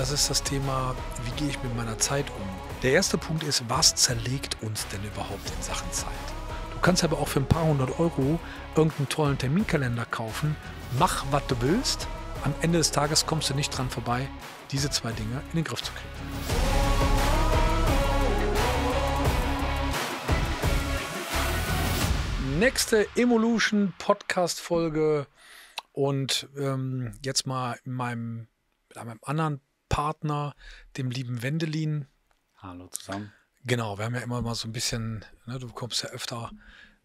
das ist das Thema, wie gehe ich mit meiner Zeit um? Der erste Punkt ist, was zerlegt uns denn überhaupt in Sachen Zeit? Du kannst aber auch für ein paar hundert Euro irgendeinen tollen Terminkalender kaufen. Mach, was du willst. Am Ende des Tages kommst du nicht dran vorbei, diese zwei Dinge in den Griff zu kriegen. nächste Evolution Podcast Folge und ähm, jetzt mal in meinem, in meinem anderen Partner, dem lieben Wendelin. Hallo zusammen. Genau, wir haben ja immer mal so ein bisschen, ne, du kommst ja öfter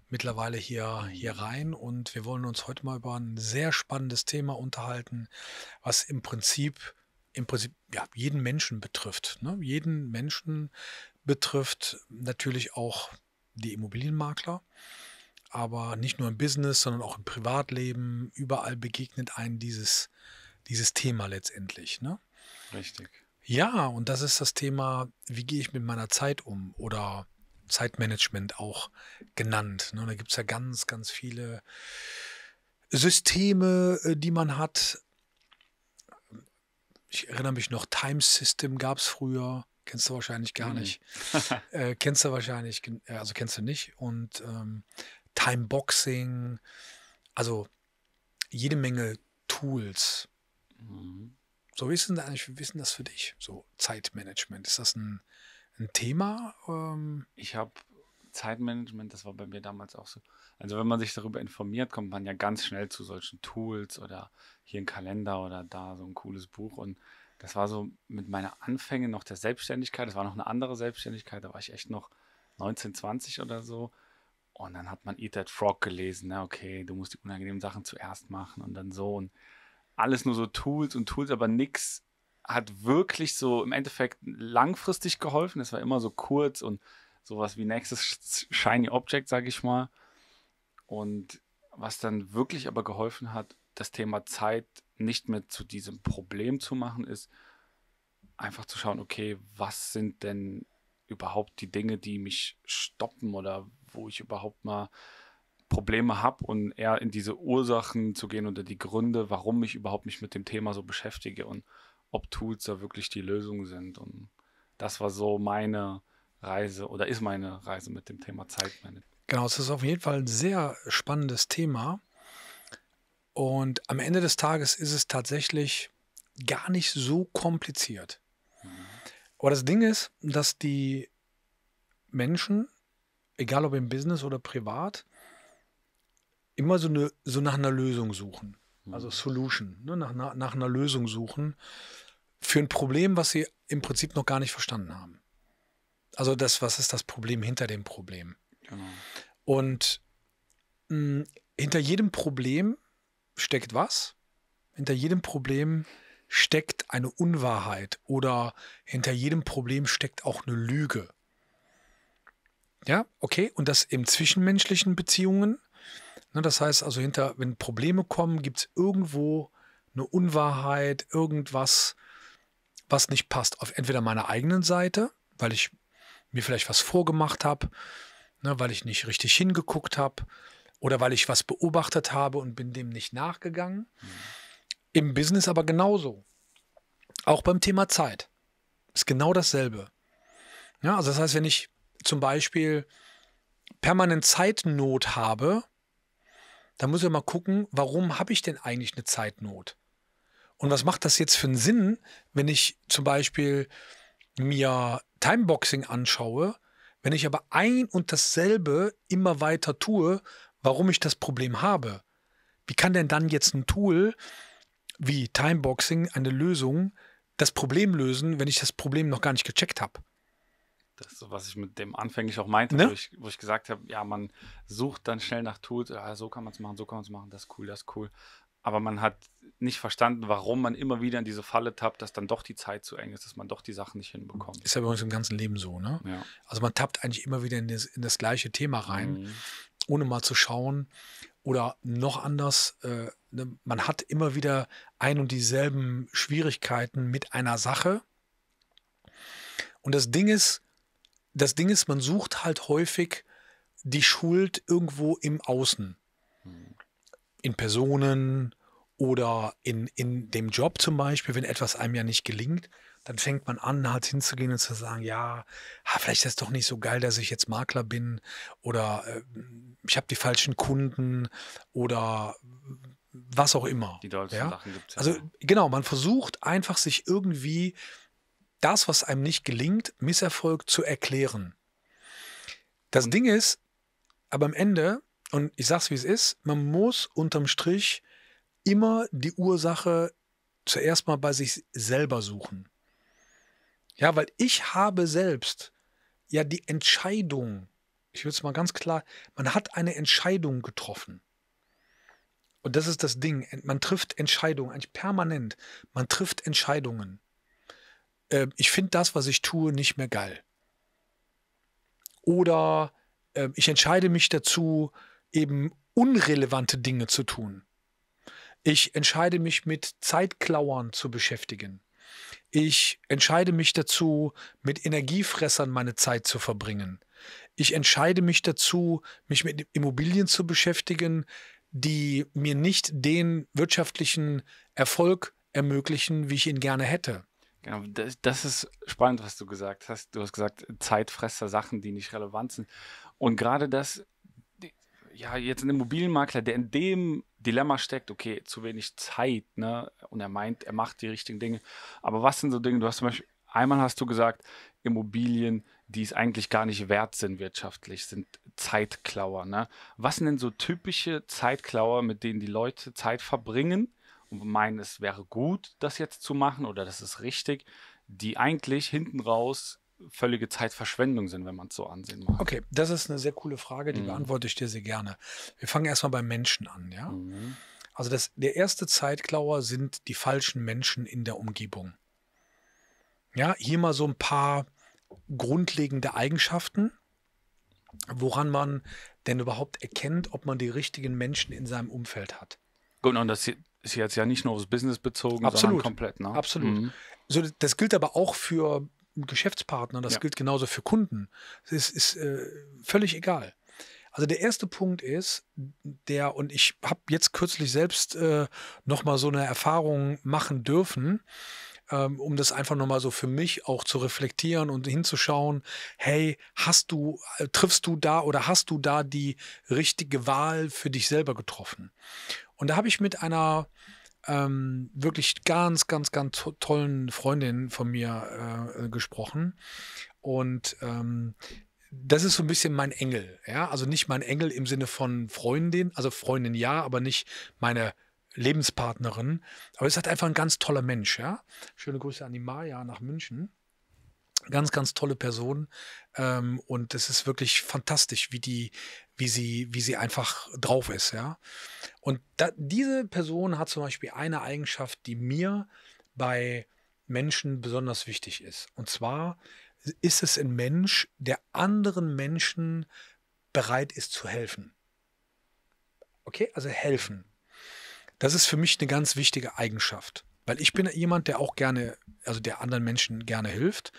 mittlerweile hier, hier rein und wir wollen uns heute mal über ein sehr spannendes Thema unterhalten, was im Prinzip, im Prinzip ja, jeden Menschen betrifft. Ne? Jeden Menschen betrifft natürlich auch die Immobilienmakler aber nicht nur im Business, sondern auch im Privatleben. Überall begegnet einem dieses, dieses Thema letztendlich. Ne? Richtig. Ja, und das ist das Thema, wie gehe ich mit meiner Zeit um oder Zeitmanagement auch genannt. Ne? Da gibt es ja ganz, ganz viele Systeme, äh, die man hat. Ich erinnere mich noch, Time System gab es früher. Kennst du wahrscheinlich gar mhm. nicht. äh, kennst du wahrscheinlich, äh, also kennst du nicht. Und ähm, Time Boxing, also jede Menge Tools. Mhm. So, wie ist denn eigentlich, wie ist denn das für dich? So Zeitmanagement, ist das ein, ein Thema? Ähm ich habe Zeitmanagement, das war bei mir damals auch so. Also wenn man sich darüber informiert, kommt man ja ganz schnell zu solchen Tools oder hier ein Kalender oder da so ein cooles Buch. Und das war so mit meiner Anfänge noch der Selbstständigkeit. Das war noch eine andere Selbstständigkeit. Da war ich echt noch 19, 20 oder so. Und dann hat man Eat That Frog gelesen. Ne? Okay, du musst die unangenehmen Sachen zuerst machen und dann so. Und alles nur so Tools und Tools, aber nichts hat wirklich so im Endeffekt langfristig geholfen. Es war immer so kurz und sowas wie nächstes Shiny Object, sage ich mal. Und was dann wirklich aber geholfen hat, das Thema Zeit nicht mehr zu diesem Problem zu machen, ist einfach zu schauen, okay, was sind denn überhaupt die Dinge, die mich stoppen oder wo ich überhaupt mal Probleme habe und eher in diese Ursachen zu gehen oder die Gründe, warum ich überhaupt mich mit dem Thema so beschäftige und ob Tools da wirklich die Lösung sind. Und das war so meine Reise oder ist meine Reise mit dem Thema Zeitmanagement. Genau, es ist auf jeden Fall ein sehr spannendes Thema. Und am Ende des Tages ist es tatsächlich gar nicht so kompliziert. Mhm. Aber das Ding ist, dass die Menschen, egal ob im Business oder privat, immer so, eine, so nach einer Lösung suchen. Mhm. Also Solution, ne? nach, nach, nach einer Lösung suchen für ein Problem, was sie im Prinzip noch gar nicht verstanden haben. Also das, was ist das Problem hinter dem Problem? Genau. Und mh, hm, hinter jedem Problem steckt was? Hinter jedem Problem steckt eine Unwahrheit oder hinter jedem Problem steckt auch eine Lüge. Ja, okay. Und das im zwischenmenschlichen Beziehungen Ne, das heißt also, hinter, wenn Probleme kommen, gibt es irgendwo eine Unwahrheit, irgendwas, was nicht passt. Auf entweder meiner eigenen Seite, weil ich mir vielleicht was vorgemacht habe, ne, weil ich nicht richtig hingeguckt habe oder weil ich was beobachtet habe und bin dem nicht nachgegangen. Mhm. Im Business aber genauso. Auch beim Thema Zeit ist genau dasselbe. Ja, also das heißt, wenn ich zum Beispiel permanent Zeitnot habe, dann muss ich mal gucken, warum habe ich denn eigentlich eine Zeitnot? Und was macht das jetzt für einen Sinn, wenn ich zum Beispiel mir Timeboxing anschaue, wenn ich aber ein und dasselbe immer weiter tue, warum ich das Problem habe? Wie kann denn dann jetzt ein Tool wie Timeboxing eine Lösung das Problem lösen, wenn ich das Problem noch gar nicht gecheckt habe? Das ist so, was ich mit dem anfänglich auch meinte, ne? wo, ich, wo, ich, gesagt habe, ja, man sucht dann schnell nach Tools, ja, so kann man es machen, so kann man es machen, das ist cool, das ist cool. Aber man hat nicht verstanden, warum man immer wieder in diese Falle tappt, dass dann doch die Zeit zu eng ist, dass man doch die Sachen nicht hinbekommt. Ist ja übrigens im ganzen Leben so, ne? Ja. Also man tappt eigentlich immer wieder in das, in das gleiche Thema rein, mhm. ohne mal zu schauen oder noch anders, äh, ne, man hat immer wieder ein und dieselben Schwierigkeiten mit einer Sache. Und das Ding ist, das Ding ist, man sucht halt häufig die Schuld irgendwo im Außen. In Personen oder in, in dem Job zum Beispiel, wenn etwas einem ja nicht gelingt, dann fängt man an, halt hinzugehen und zu sagen, ja, vielleicht ist es doch nicht so geil, dass ich jetzt Makler bin oder äh, ich habe die falschen Kunden oder was auch immer. Die deutschen ja? Sachen gibt es ja. Also genau, man versucht einfach sich irgendwie das, was einem nicht gelingt, Misserfolg zu erklären. Das Ding ist, aber am Ende, und ich sag's wie es ist, man muss unterm Strich immer die Ursache zuerst mal bei sich selber suchen. Ja, weil ich habe selbst ja die Entscheidung, ich würde es mal ganz klar, man hat eine Entscheidung getroffen. Und das ist das Ding, man trifft Entscheidungen, eigentlich permanent, man trifft Entscheidungen äh, ich finde das, was ich tue, nicht mehr geil. Oder äh, ich entscheide mich dazu, eben unrelevante Dinge zu tun. Ich entscheide mich mit Zeitklauern zu beschäftigen. Ich entscheide mich dazu, mit Energiefressern meine Zeit zu verbringen. Ich entscheide mich dazu, mich mit Immobilien zu beschäftigen, die mir nicht den wirtschaftlichen Erfolg ermöglichen, wie ich ihn gerne hätte. Genau, das, das, ist spannend, was du gesagt hast. Du hast gesagt, Zeitfresser, Sachen, die nicht relevant sind. Und gerade das, die, ja, jetzt ein Immobilienmakler, der in dem Dilemma steckt, okay, zu wenig Zeit, ne? Und er meint, er macht die richtigen Dinge. Aber was sind so Dinge? Du hast zum Beispiel, einmal hast du gesagt, Immobilien, die es eigentlich gar nicht wert sind wirtschaftlich, sind Zeitklauer. Ne? Was sind denn so typische Zeitklauer, mit denen die Leute Zeit verbringen? und meinen, es wäre gut, das jetzt zu machen oder das ist richtig, die eigentlich hinten raus völlige Zeitverschwendung sind, wenn man es so ansehen mag. Okay, das ist eine sehr coole Frage, die mhm. beantworte ich dir sehr gerne. Wir fangen erstmal beim Menschen an, ja? Mhm. Also das, der erste Zeitklauer sind die falschen Menschen in der Umgebung. Ja, hier mal so ein paar grundlegende Eigenschaften, woran man denn überhaupt erkennt, ob man die richtigen Menschen in seinem Umfeld hat. Gut, und das, ist jetzt ja nicht nur aufs Business bezogen, Absolut. sondern komplett. Ne? Absolut. Mhm. So, das gilt aber auch für Geschäftspartner, das ja. gilt genauso für Kunden. Es ist, ist äh, völlig egal. Also der erste Punkt ist, der, und ich habe jetzt kürzlich selbst äh, nochmal so eine Erfahrung machen dürfen, ähm, um das einfach nochmal so für mich auch zu reflektieren und hinzuschauen, hey, hast du, äh, triffst du da oder hast du da die richtige Wahl für dich selber getroffen? Und da habe ich mit einer ähm, wirklich ganz, ganz, ganz to tollen Freundin von mir äh, äh gesprochen. Und ähm, das ist so ein bisschen mein Engel, ja. Also nicht mein Engel im Sinne von Freundin, also Freundin ja, aber nicht meine Lebenspartnerin. Aber ist halt einfach ein ganz toller Mensch, ja. Schöne Grüße an die Maya nach München. Ganz, ganz tolle Person. Ähm, und es ist wirklich fantastisch, wie die, wie sie, wie sie einfach drauf ist, ja. Und da, diese Person hat zum Beispiel eine Eigenschaft, die mir bei Menschen besonders wichtig ist. Und zwar ist es ein Mensch, der anderen Menschen bereit ist zu helfen. Okay, also helfen. Das ist für mich eine ganz wichtige Eigenschaft, weil ich bin jemand, der auch gerne, also der anderen Menschen gerne hilft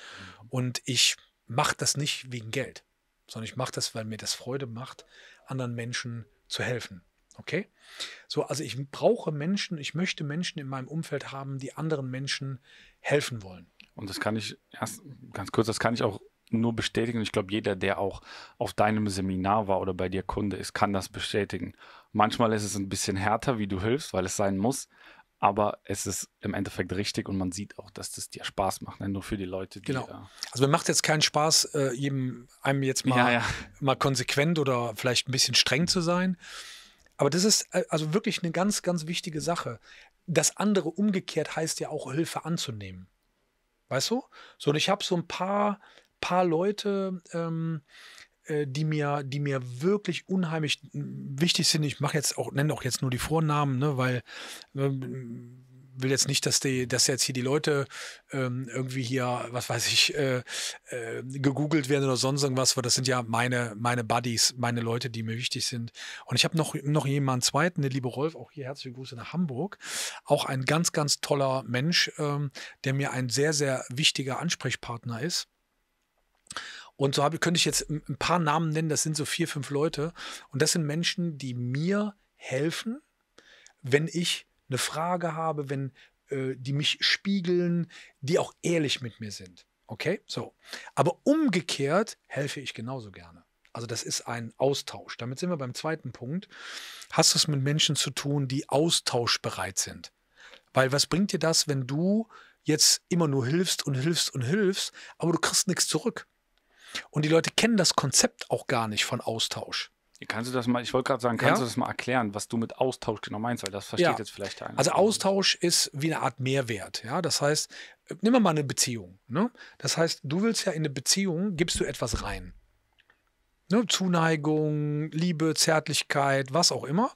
mhm. und ich mache das nicht wegen Geld, sondern ich mache das, weil mir das Freude macht, anderen Menschen zu helfen. Okay? So, also ich brauche Menschen, ich möchte Menschen in meinem Umfeld haben, die anderen Menschen helfen wollen. Und das kann ich erst ganz kurz, das kann ich auch nur bestätigen. Ich glaube, jeder, der auch auf deinem Seminar war oder bei dir Kunde ist, kann das bestätigen. Manchmal ist es ein bisschen härter, wie du hilfst, weil es sein muss. Aber es ist im Endeffekt richtig und man sieht auch, dass das dir Spaß macht, ne? nur für die Leute. Die, genau. Äh, also mir macht jetzt keinen Spaß, äh, jedem, einem jetzt mal, ja, ja. mal konsequent oder vielleicht ein bisschen streng zu sein. Aber das ist äh, also wirklich eine ganz, ganz wichtige Sache. Das andere umgekehrt heißt ja auch, Hilfe anzunehmen. Weißt du? So, und ich habe so ein paar paar Leute, ähm, äh, die mir, die mir wirklich unheimlich wichtig sind. Ich mache jetzt auch, nenne auch jetzt nur die Vornamen, ne, weil ähm, will jetzt nicht, dass die, dass jetzt hier die Leute ähm, irgendwie hier, was weiß ich, äh, äh, gegoogelt werden oder sonst irgendwas, weil das sind ja meine, meine Buddies, meine Leute, die mir wichtig sind. Und ich habe noch, noch jemanden zweiten, der liebe Rolf, auch hier herzliche Grüße nach Hamburg. Auch ein ganz, ganz toller Mensch, ähm, der mir ein sehr, sehr wichtiger Ansprechpartner ist. Und so habe, könnte ich jetzt ein paar Namen nennen, das sind so vier, fünf Leute. Und das sind Menschen, die mir helfen, wenn ich eine Frage habe, wenn äh, die mich spiegeln, die auch ehrlich mit mir sind. Okay, so. Aber umgekehrt helfe ich genauso gerne. Also das ist ein Austausch. Damit sind wir beim zweiten Punkt. Hast du es mit Menschen zu tun, die austauschbereit sind? Weil was bringt dir das, wenn du jetzt immer nur hilfst und hilfst und hilfst, aber du kriegst nichts zurück? Und die Leute kennen das Konzept auch gar nicht von Austausch. Kannst du das mal, ich wollte gerade sagen, kannst ja? du das mal erklären, was du mit Austausch genau meinst, weil das versteht ja. jetzt vielleicht der eine. Also Austausch ist wie eine Art Mehrwert, ja. Das heißt, äh, nimm mal eine Beziehung. Ne? Das heißt, du willst ja in eine Beziehung, gibst du etwas rein ne, Zuneigung, Liebe, Zärtlichkeit, was auch immer.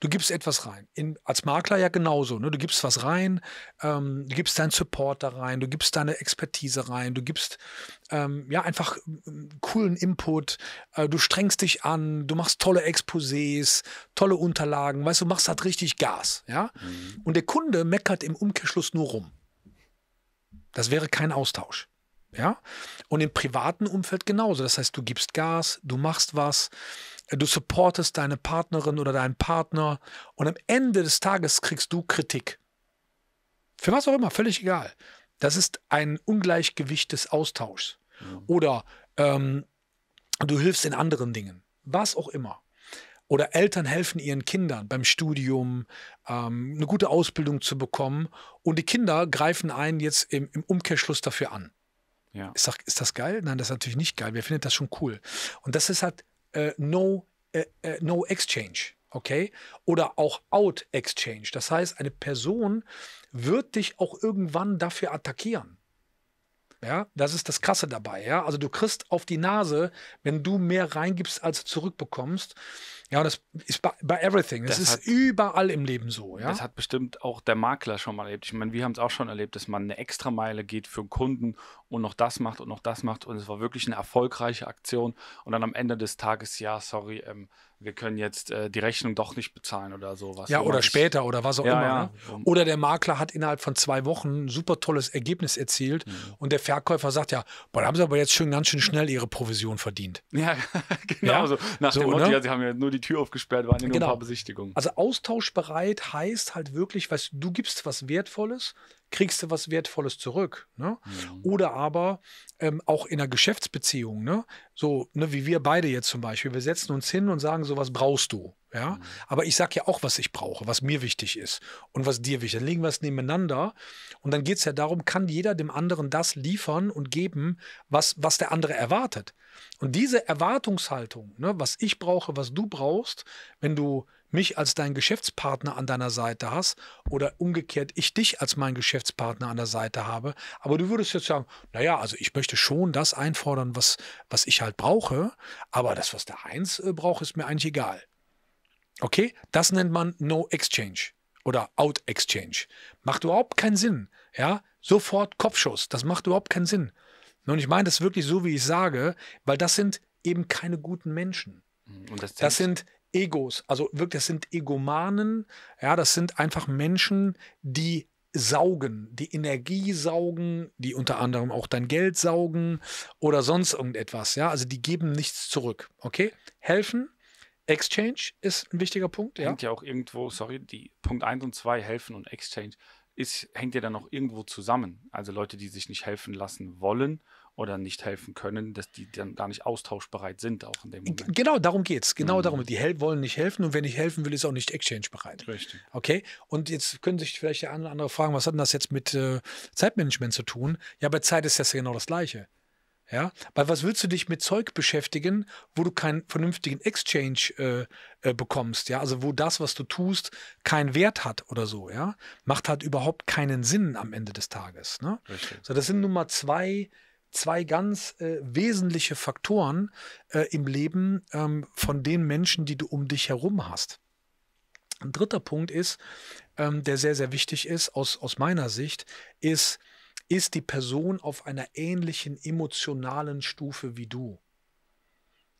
Du gibst etwas rein. In, als Makler ja genauso. Ne? Du gibst was rein, ähm, du gibst deinen Support da rein, du gibst deine Expertise rein, du gibst ähm, ja einfach äh, coolen Input, äh, du strengst dich an, du machst tolle Exposés, tolle Unterlagen, weißt du, machst halt richtig Gas. Ja? Mhm. Und der Kunde meckert im Umkehrschluss nur rum. Das wäre kein Austausch. Ja? Und im privaten Umfeld genauso. Das heißt, du gibst Gas, du machst was, du supportest deine Partnerin oder deinen Partner und am Ende des Tages kriegst du Kritik. Für was auch immer, völlig egal. Das ist ein Ungleichgewicht des Austauschs. Mhm. Oder ähm, du hilfst in anderen Dingen. Was auch immer. Oder Eltern helfen ihren Kindern beim Studium, ähm, eine gute Ausbildung zu bekommen. Und die Kinder greifen einen jetzt im, im Umkehrschluss dafür an. Ja. Ist, das, ist das geil? Nein, das ist natürlich nicht geil. Wer findet das schon cool? Und das ist halt äh, no, äh, äh, no Exchange, okay? Oder auch Out Exchange. Das heißt, eine Person wird dich auch irgendwann dafür attackieren. Ja, das ist das Krasse dabei. Ja, also du kriegst auf die Nase, wenn du mehr reingibst, als du zurückbekommst. Ja, das ist bei, bei everything. Das, das ist hat, überall im Leben so. Ja? Das hat bestimmt auch der Makler schon mal erlebt. Ich meine, wir haben es auch schon erlebt, dass man eine Extrameile geht für einen Kunden und noch das macht und noch das macht. Und es war wirklich eine erfolgreiche Aktion. Und dann am Ende des Tages, ja, sorry, ähm, wir können jetzt äh, die Rechnung doch nicht bezahlen oder sowas. Ja, oder, oder später oder was auch ja, immer. Ja. Ne? Oder der Makler hat innerhalb von zwei Wochen ein super tolles Ergebnis erzielt mhm. und der Verkäufer sagt ja, boah, da haben sie aber jetzt schon ganz schön schnell ihre Provision verdient. Ja, genau ja? so. Nach so, dem Motto, ne? ja, sie haben ja nur die Tür aufgesperrt, waren genau. ein paar Besichtigungen. Also austauschbereit heißt halt wirklich, weißt du, gibst was Wertvolles, kriegst du was Wertvolles zurück. Ne? Mhm. Oder aber ähm, auch in einer Geschäftsbeziehung, ne? so ne, wie wir beide jetzt zum Beispiel. Wir setzen uns hin und sagen, so was brauchst du. Ja? Mhm. Aber ich sage ja auch, was ich brauche, was mir wichtig ist und was dir wichtig ist. Dann legen wir es nebeneinander und dann geht es ja darum, kann jeder dem anderen das liefern und geben, was, was der andere erwartet. Und diese Erwartungshaltung, ne, was ich brauche, was du brauchst, wenn du mich als deinen Geschäftspartner an deiner Seite hast oder umgekehrt ich dich als meinen Geschäftspartner an der Seite habe. Aber du würdest jetzt sagen, naja, also ich möchte schon das einfordern, was, was ich halt brauche, aber das, was der Eins äh, braucht, ist mir eigentlich egal. Okay, das nennt man No Exchange oder Out Exchange. Macht überhaupt keinen Sinn. Ja, sofort Kopfschuss. Das macht überhaupt keinen Sinn. Und ich meine das wirklich so, wie ich sage, weil das sind eben keine guten Menschen. Mhm. Das, das, sind Egos. Also wirklich, das sind Egomanen. Ja, das sind einfach Menschen, die saugen, die Energie saugen, die unter anderem auch dein Geld saugen oder sonst irgendetwas. Ja, also die geben nichts zurück. Okay, helfen. Exchange ist ein wichtiger Punkt. Ja. Hängt ja auch irgendwo, sorry, die Punkt 1 und 2, helfen und Exchange, ist, hängt ja dann auch irgendwo zusammen. Also Leute, die sich nicht helfen lassen wollen oder nicht helfen können, dass die dann gar nicht austauschbereit sind auch in dem Moment. Genau, darum geht es. Genau mhm. darum. Die wollen nicht helfen und wenn ich helfen will, ist auch nicht exchange-bereit. Richtig. Okay, und jetzt können sich vielleicht der eine oder andere fragen, was hat denn das jetzt mit äh, Zeitmanagement zu tun? Ja, bei Zeit ist das ja genau das Gleiche. Ja, weil was willst du dich mit Zeug beschäftigen, wo du keinen vernünftigen Exchange äh, äh, bekommst, ja, also wo das, was du tust, keinen Wert hat oder so, ja, macht halt überhaupt keinen Sinn am Ende des Tages. Ne? Richtig. So, das sind Nummer mal zwei zwei ganz äh, wesentliche Faktoren äh, im Leben ähm, von den Menschen, die du um dich herum hast. Ein dritter Punkt ist, ähm, der sehr, sehr wichtig ist aus, aus meiner Sicht, ist, ist die Person auf einer ähnlichen emotionalen Stufe wie du.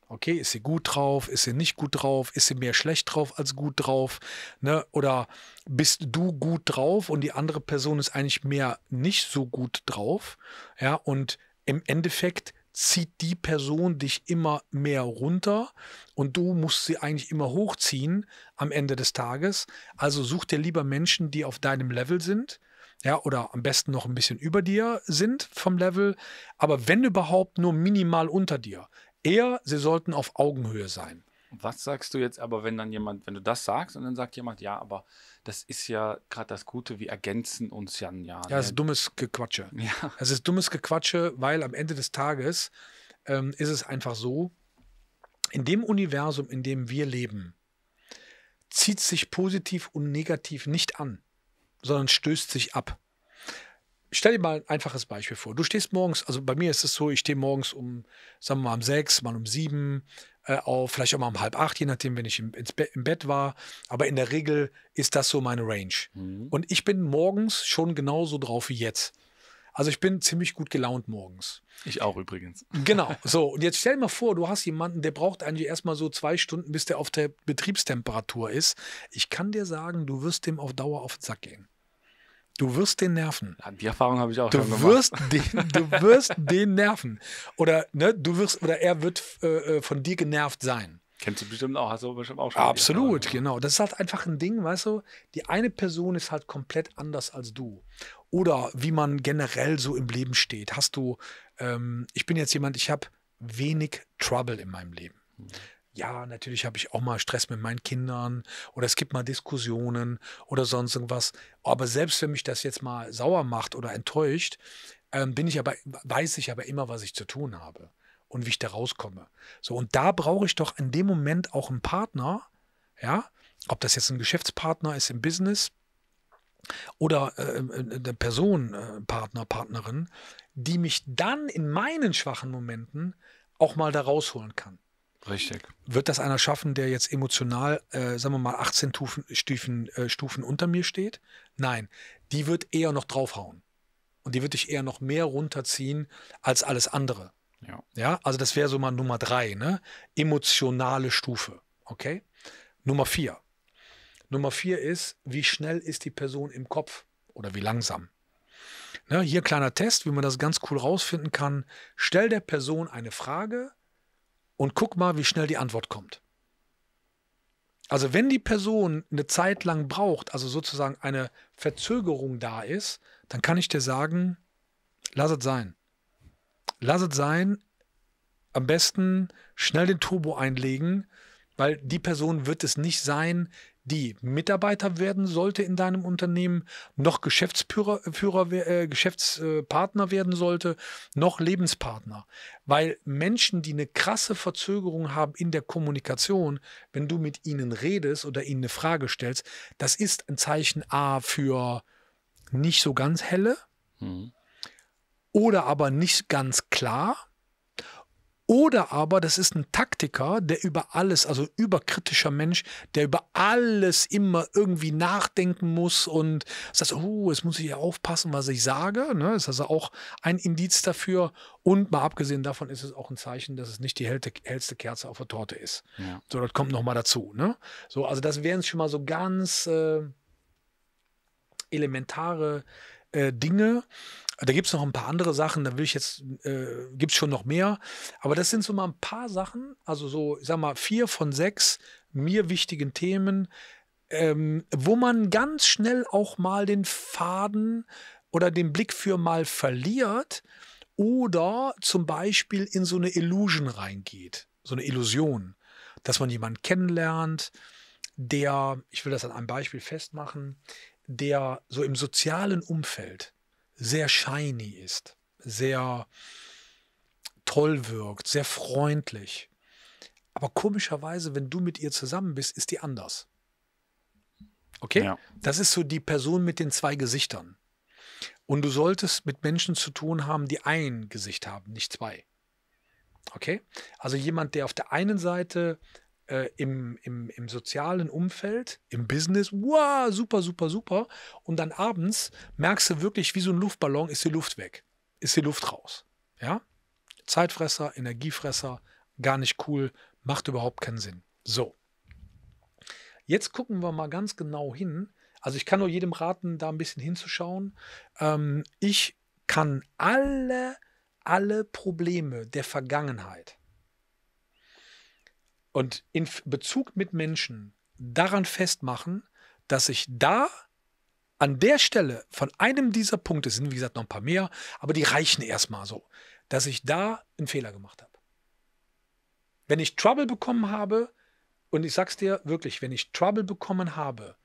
Okay, ist sie gut drauf, ist sie nicht gut drauf, ist sie mehr schlecht drauf als gut drauf, ne? Oder bist du gut drauf und die andere Person ist eigentlich mehr nicht so gut drauf, ja? Und im Endeffekt zieht die Person dich immer mehr runter und du musst sie eigentlich immer hochziehen am Ende des Tages. Also such dir lieber Menschen, die auf deinem Level sind. Ja, oder am besten noch ein bisschen über dir sind vom Level, aber wenn überhaupt nur minimal unter dir. Eher, sie sollten auf Augenhöhe sein. Was sagst du jetzt aber, wenn dann jemand, wenn du das sagst und dann sagt jemand, ja, aber das ist ja gerade das Gute, wir ergänzen uns ja ein Jahr. Ja, das ne? ist dummes Gequatsche. Ja. Es ist dummes Gequatsche, weil am Ende des Tages ähm, ist es einfach so, in dem Universum, in dem wir leben, zieht sich positiv und negativ nicht an, sondern stößt sich ab. Stell dir mal ein einfaches Beispiel vor. Du stehst morgens, also bei mir ist es so, ich stehe morgens um, sagen wir mal, um sechs, mal um sieben, äh, auf, vielleicht auch mal um halb acht, je nachdem, wenn ich im, Be im Bett war. Aber in der Regel ist das so meine Range. Mhm. Und ich bin morgens schon genauso drauf wie jetzt. Also ich bin ziemlich gut gelaunt morgens. Ich auch übrigens. Genau. So, und jetzt stell dir mal vor, du hast jemanden, der braucht eigentlich erstmal so zwei Stunden, bis der auf der Betriebstemperatur ist. Ich kann dir sagen, du wirst dem auf Dauer auf den Sack gehen. Du wirst den nerven. die Erfahrung habe ich auch du schon gemacht. Wirst den, du wirst den nerven. Oder, ne, du wirst, oder er wird äh, äh von dir genervt sein. Kennst du bestimmt auch, hast du bestimmt auch schon. Absolut, genau. Das ist halt einfach ein Ding, weißt du, die eine Person ist halt komplett anders als du. Oder wie man generell so im Leben steht. Hast du, ähm, ich bin jetzt jemand, ich habe wenig Trouble in meinem Leben. Mhm ja, natürlich habe ich auch mal Stress mit meinen Kindern oder es gibt mal Diskussionen oder sonst irgendwas. Aber selbst wenn mich das jetzt mal sauer macht oder enttäuscht, ähm, bin ich aber, weiß ich aber immer, was ich zu tun habe und wie ich da rauskomme. So, und da brauche ich doch in dem Moment auch einen Partner, ja, ob das jetzt ein Geschäftspartner ist im Business oder äh, eine Person, äh, Partner, Partnerin, die mich dann in meinen schwachen Momenten auch mal da rausholen kann. Richtig. Wird das einer schaffen, der jetzt emotional, äh, sagen wir mal, 18 Stufen, Stufen, äh, Stufen unter mir steht? Nein, die wird eher noch draufhauen. Und die wird dich eher noch mehr runterziehen als alles andere. Ja. ja? Also das wäre so mal Nummer drei, ne? Emotionale Stufe. Okay? Nummer vier. Nummer vier ist, wie schnell ist die Person im Kopf oder wie langsam? Ne? Hier kleiner Test, wie man das ganz cool rausfinden kann. Stell der Person eine Frage, und guck mal, wie schnell die Antwort kommt. Also wenn die Person eine Zeit lang braucht, also sozusagen eine Verzögerung da ist, dann kann ich dir sagen, lass es sein. Lass es sein, am besten schnell den Turbo einlegen, weil die Person wird es nicht sein, die Mitarbeiter werden sollte in deinem Unternehmen, noch Geschäftsführer, Führer, äh, Geschäftspartner werden sollte, noch Lebenspartner. Weil Menschen, die eine krasse Verzögerung haben in der Kommunikation, wenn du mit ihnen redest oder ihnen eine Frage stellst, das ist ein Zeichen A für nicht so ganz helle mhm. oder aber nicht ganz klar oder aber das ist ein Taktiker, der über alles, also überkritischer Mensch, der über alles immer irgendwie nachdenken muss und sagt, oh, jetzt muss ich ja aufpassen, was ich sage. Ne? Das ist also auch ein Indiz dafür. Und mal abgesehen davon ist es auch ein Zeichen, dass es nicht die hellte, hellste Kerze auf der Torte ist. Ja. So, das kommt nochmal dazu. Ne? So, also das wären schon mal so ganz äh, elementare äh, Dinge. Da gibt es noch ein paar andere Sachen, da will ich jetzt, äh, gibt es schon noch mehr. Aber das sind so mal ein paar Sachen, also so, ich sag mal, vier von sechs mir wichtigen Themen, ähm, wo man ganz schnell auch mal den Faden oder den Blick für mal verliert oder zum Beispiel in so eine Illusion reingeht, so eine Illusion, dass man jemanden kennenlernt, der, ich will das an einem Beispiel festmachen, der so im sozialen Umfeld sehr shiny ist, sehr toll wirkt, sehr freundlich. Aber komischerweise, wenn du mit ihr zusammen bist, ist die anders. Okay? Ja. Das ist so die Person mit den zwei Gesichtern. Und du solltest mit Menschen zu tun haben, die ein Gesicht haben, nicht zwei. Okay? Also jemand, der auf der einen Seite äh, im, im, im sozialen Umfeld, im Business, wow, super, super, super. Und dann abends merkst du wirklich, wie so ein Luftballon, ist die Luft weg, ist die Luft raus. Ja? Zeitfresser, Energiefresser, gar nicht cool, macht überhaupt keinen Sinn. So. Jetzt gucken wir mal ganz genau hin. Also ich kann nur jedem raten, da ein bisschen hinzuschauen. Ähm, ich kann alle, alle Probleme der Vergangenheit und in Bezug mit Menschen daran festmachen, dass ich da an der Stelle von einem dieser Punkte, sind wie gesagt noch ein paar mehr, aber die reichen erstmal so, dass ich da einen Fehler gemacht habe. Wenn ich Trouble bekommen habe, und ich sag's dir wirklich, wenn ich Trouble bekommen habe,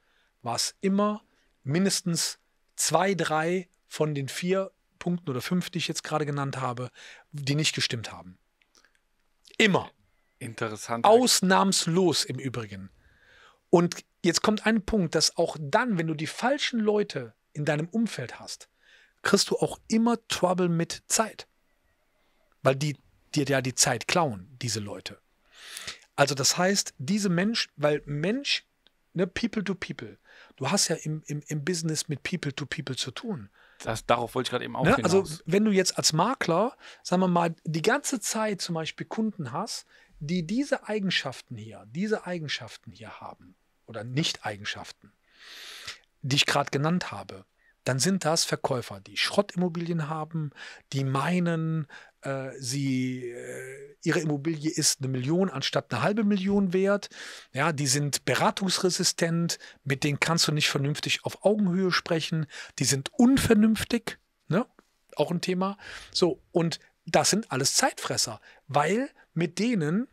war es immer mindestens zwei, drei von den vier Punkten oder fünf, die ich jetzt gerade genannt habe, die nicht gestimmt haben. Immer. Interessant. Ausnahmslos im Übrigen. Und jetzt kommt ein Punkt, dass auch dann, wenn du die falschen Leute in deinem Umfeld hast, kriegst du auch immer Trouble mit Zeit. Weil die dir ja die Zeit klauen, diese Leute. Also das heißt, diese Mensch, weil Mensch, ne, People to People, du hast ja im, im, im Business mit People to People zu tun. Das, darauf wollte ich gerade eben auch. Ne? Also, wenn du jetzt als Makler, sagen wir mal, die ganze Zeit zum Beispiel Kunden hast, die diese Eigenschaften hier, diese Eigenschaften hier haben oder Nicht-Eigenschaften, die ich gerade genannt habe, dann sind das Verkäufer, die Schrottimmobilien haben, die meinen, äh, sie, äh, ihre Immobilie ist eine Million anstatt eine halbe Million wert. Ja, die sind beratungsresistent, mit denen kannst du nicht vernünftig auf Augenhöhe sprechen. Die sind unvernünftig, ne? auch ein Thema. So, und das sind alles Zeitfresser, weil mit denen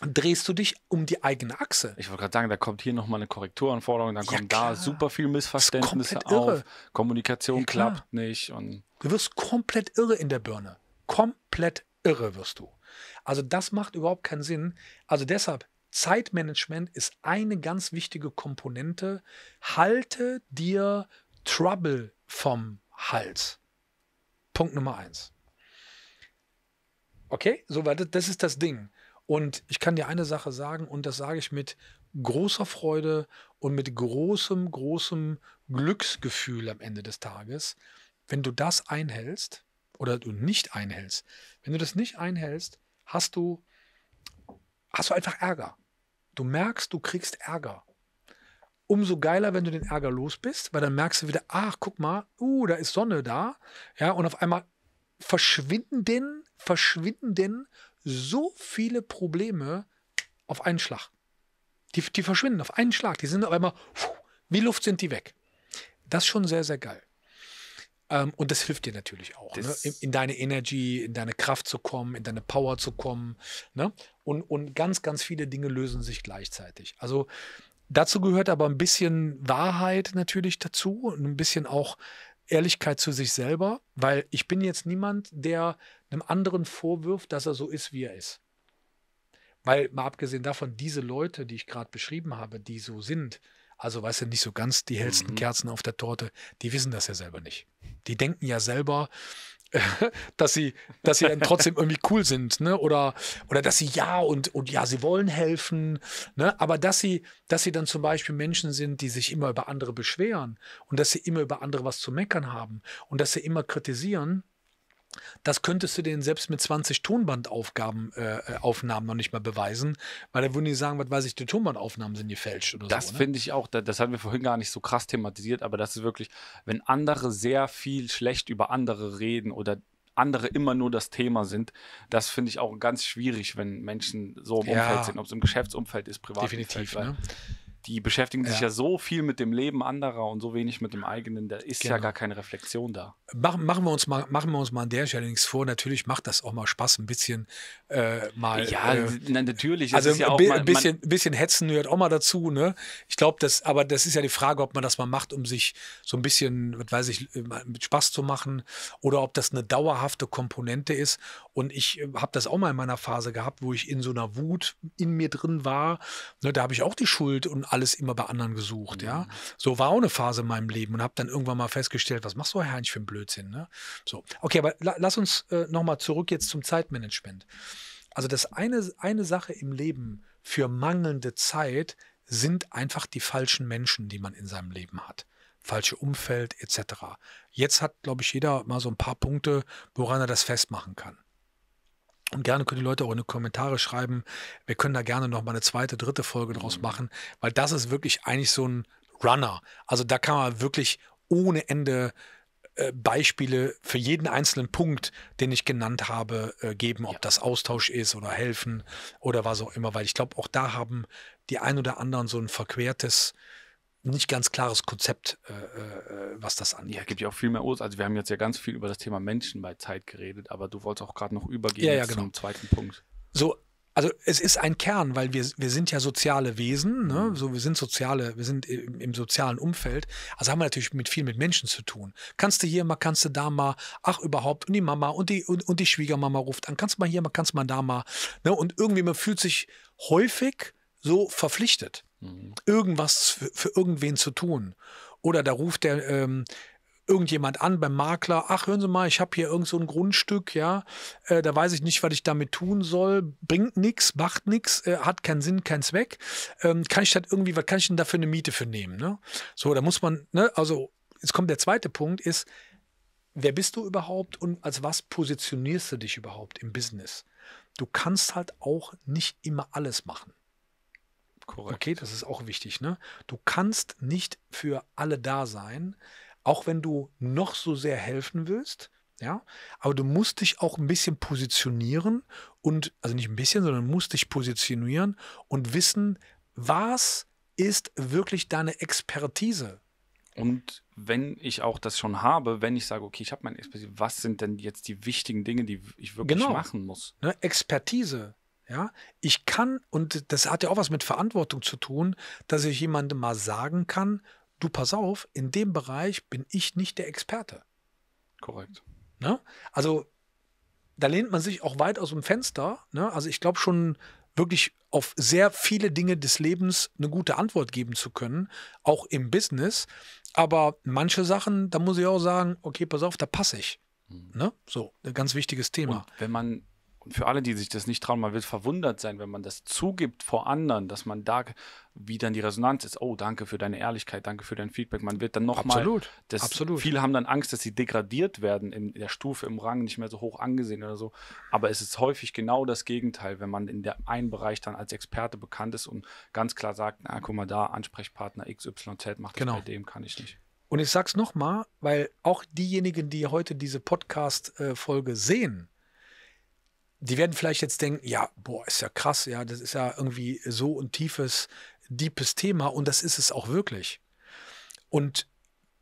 drehst du dich um die eigene Achse. Ich wollte gerade sagen, da kommt hier nochmal eine Korrekturanforderung, dann ja, kommen klar. da super viel Missverständnisse auf, irre. Kommunikation ja, klappt nicht. Und du wirst komplett irre in der Birne. Komplett irre wirst du. Also das macht überhaupt keinen Sinn. Also deshalb, Zeitmanagement ist eine ganz wichtige Komponente. Halte dir Trouble vom Hals. Punkt Nummer eins. Okay, so, weil das ist das Ding. Und ich kann dir eine Sache sagen, und das sage ich mit großer Freude und mit großem, großem Glücksgefühl am Ende des Tages. Wenn du das einhältst oder du nicht einhältst, wenn du das nicht einhältst, hast du, hast du einfach Ärger. Du merkst, du kriegst Ärger. Umso geiler, wenn du den Ärger los bist, weil dann merkst du wieder, ach, guck mal, uh, da ist Sonne da. Ja, und auf einmal verschwinden verschwinden so viele Probleme auf einen Schlag. Die, die verschwinden auf einen Schlag. Die sind auf einmal, wie Luft sind die weg. Das ist schon sehr, sehr geil. Ähm, und das hilft dir natürlich auch, ne? in, in, deine Energy, in deine Kraft zu kommen, in deine Power zu kommen. Ne? Und, und ganz, ganz viele Dinge lösen sich gleichzeitig. Also dazu gehört aber ein bisschen Wahrheit natürlich dazu und ein bisschen auch Ehrlichkeit zu sich selber, weil ich bin jetzt niemand, der einem anderen vorwirft, dass er so ist, wie er ist. Weil mal abgesehen davon, diese Leute, die ich gerade beschrieben habe, die so sind, also weißt du, nicht so ganz die hellsten mhm. Kerzen auf der Torte, die wissen das ja selber nicht. Die denken ja selber, dass sie, dass sie dann trotzdem irgendwie cool sind, ne? Oder, oder dass sie ja und, und ja, sie wollen helfen, ne? Aber dass sie, dass sie dann zum Beispiel Menschen sind, die sich immer über andere beschweren und dass sie immer über andere was zu meckern haben und dass sie immer kritisieren, das könntest du denen selbst mit 20 Tonbandaufnahmen äh, äh noch nicht mal beweisen, weil da würden die sagen, was weiß ich, die Tonbandaufnahmen sind gefälscht oder das so. Das ne? finde ich auch, das, das haben wir vorhin gar nicht so krass thematisiert, aber das ist wirklich, wenn andere sehr viel schlecht über andere reden oder andere immer nur das Thema sind. Das finde ich auch ganz schwierig, wenn Menschen so im Umfeld sind, ob es im Geschäftsumfeld ist, privat. Definitiv. Umfeld, ne? die beschäftigen sich ja. ja. so viel mit dem Leben anderer und so wenig mit dem eigenen, da ist genau. ja gar keine Reflexion da. Machen, machen, wir uns mal, machen wir uns mal an der Stelle nichts vor. Natürlich macht das auch mal Spaß, ein bisschen äh, mal. Ja, äh, na, natürlich. Also ja mal, ein bisschen, bisschen Hetzen gehört auch mal dazu. Ne? Ich glaube, das, aber das ist ja die Frage, ob man das mal macht, um sich so ein bisschen, weiß ich, äh, mit Spaß zu machen oder ob das eine dauerhafte Komponente ist und ich äh, habe das auch mal in meiner Phase gehabt, wo ich in so einer Wut in mir drin war. Ne, da habe ich auch die Schuld und alles immer bei anderen gesucht. Mhm. Ja, so war auch eine Phase in meinem Leben und habe dann irgendwann mal festgestellt, was machst du, Herr ich für einen Blödsinn? Ne? So, okay, aber la lass uns äh, nochmal zurück jetzt zum Zeitmanagement. Also das eine, eine Sache im Leben für mangelnde Zeit sind einfach die falschen Menschen, die man in seinem Leben hat. Falsche Umfeld etc. Jetzt hat, glaube ich, jeder mal so ein paar Punkte, woran er das festmachen kann. Und gerne können die Leute auch in die Kommentare schreiben. Wir können da gerne nochmal eine zweite, dritte Folge draus mhm. machen, weil das ist wirklich eigentlich so ein Runner. Also da kann man wirklich ohne Ende äh, Beispiele für jeden einzelnen Punkt, den ich genannt habe, äh, geben, ob ja. das Austausch ist oder helfen oder was auch immer, weil ich glaube, auch da haben die ein oder anderen so ein verquertes nicht ganz klares Konzept, äh, äh, äh was das angeht. Ja, gibt ja auch viel mehr Ursachen. Also wir haben jetzt ja ganz viel über das Thema Menschen bei Zeit geredet, aber du wolltest auch gerade noch übergehen ja, ja, genau. zum zweiten Punkt. So, also es ist ein Kern, weil wir, wir sind ja soziale Wesen, ne? Mhm. so wir sind soziale, wir sind im, im, sozialen Umfeld. Also haben wir natürlich mit viel mit Menschen zu tun. Kannst du hier mal, kannst du da mal, ach überhaupt, und die Mama und die und, und die Schwiegermama ruft an, kannst du mal hier mal, kannst du mal da mal. Ne? Und irgendwie man fühlt sich häufig so verpflichtet. Mhm. Irgendwas für, für, irgendwen zu tun. Oder da ruft der ähm, irgendjemand an beim Makler, ach, hören Sie mal, ich habe hier irgend so ein Grundstück, ja, äh, da weiß ich nicht, was ich damit tun soll, bringt nichts, macht nichts, äh, hat keinen Sinn, keinen Zweck. Ähm, kann ich das irgendwie, was kann ich denn dafür eine Miete für nehmen? Ne? So, da muss man, ne, also jetzt kommt der zweite Punkt, ist, wer bist du überhaupt und als was positionierst du dich überhaupt im Business? Du kannst halt auch nicht immer alles machen. Korrekt. Okay, das ist auch wichtig. Ne? Du kannst nicht für alle da sein, auch wenn du noch so sehr helfen willst. Ja, aber du musst dich auch ein bisschen positionieren und, also nicht ein bisschen, sondern musst dich positionieren und wissen, was ist wirklich deine Expertise? Und wenn ich auch das schon habe, wenn ich sage, okay, ich habe meine Expertise, was sind denn jetzt die wichtigen Dinge, die ich wirklich genau. machen muss? Ne, Expertise. Ja, ich kann, und das hat ja auch was mit Verantwortung zu tun, dass ich jemandem mal sagen kann, du pass auf, in dem Bereich bin ich nicht der Experte. Korrekt. Ne? Also da lehnt man sich auch weit aus dem Fenster. Ne? Also ich glaube schon wirklich auf sehr viele Dinge des Lebens eine gute Antwort geben zu können, auch im Business. Aber manche Sachen, da muss ich auch sagen, okay, pass auf, da passe ich. Hm. Ne? So, ein ganz wichtiges Thema. Und wenn man und für alle, die sich das nicht trauen, man wird verwundert sein, wenn man das zugibt vor anderen, dass man da, wie dann die Resonanz ist, oh, danke für deine Ehrlichkeit, danke für dein Feedback. Man wird dann nochmal. Absolut. Das, absolut. Viele haben dann Angst, dass sie degradiert werden in der Stufe, im Rang, nicht mehr so hoch angesehen oder so. Aber es ist häufig genau das Gegenteil, wenn man in der einen Bereich dann als Experte bekannt ist und ganz klar sagt, na, guck mal da, Ansprechpartner XYZ macht das genau. bei dem, kann ich nicht. Und ich sag's nochmal, weil auch diejenigen, die heute diese Podcast-Folge äh, sehen, die werden vielleicht jetzt denken, ja, boah, ist ja krass, ja, das ist ja irgendwie so ein tiefes, deepes Thema und das ist es auch wirklich. Und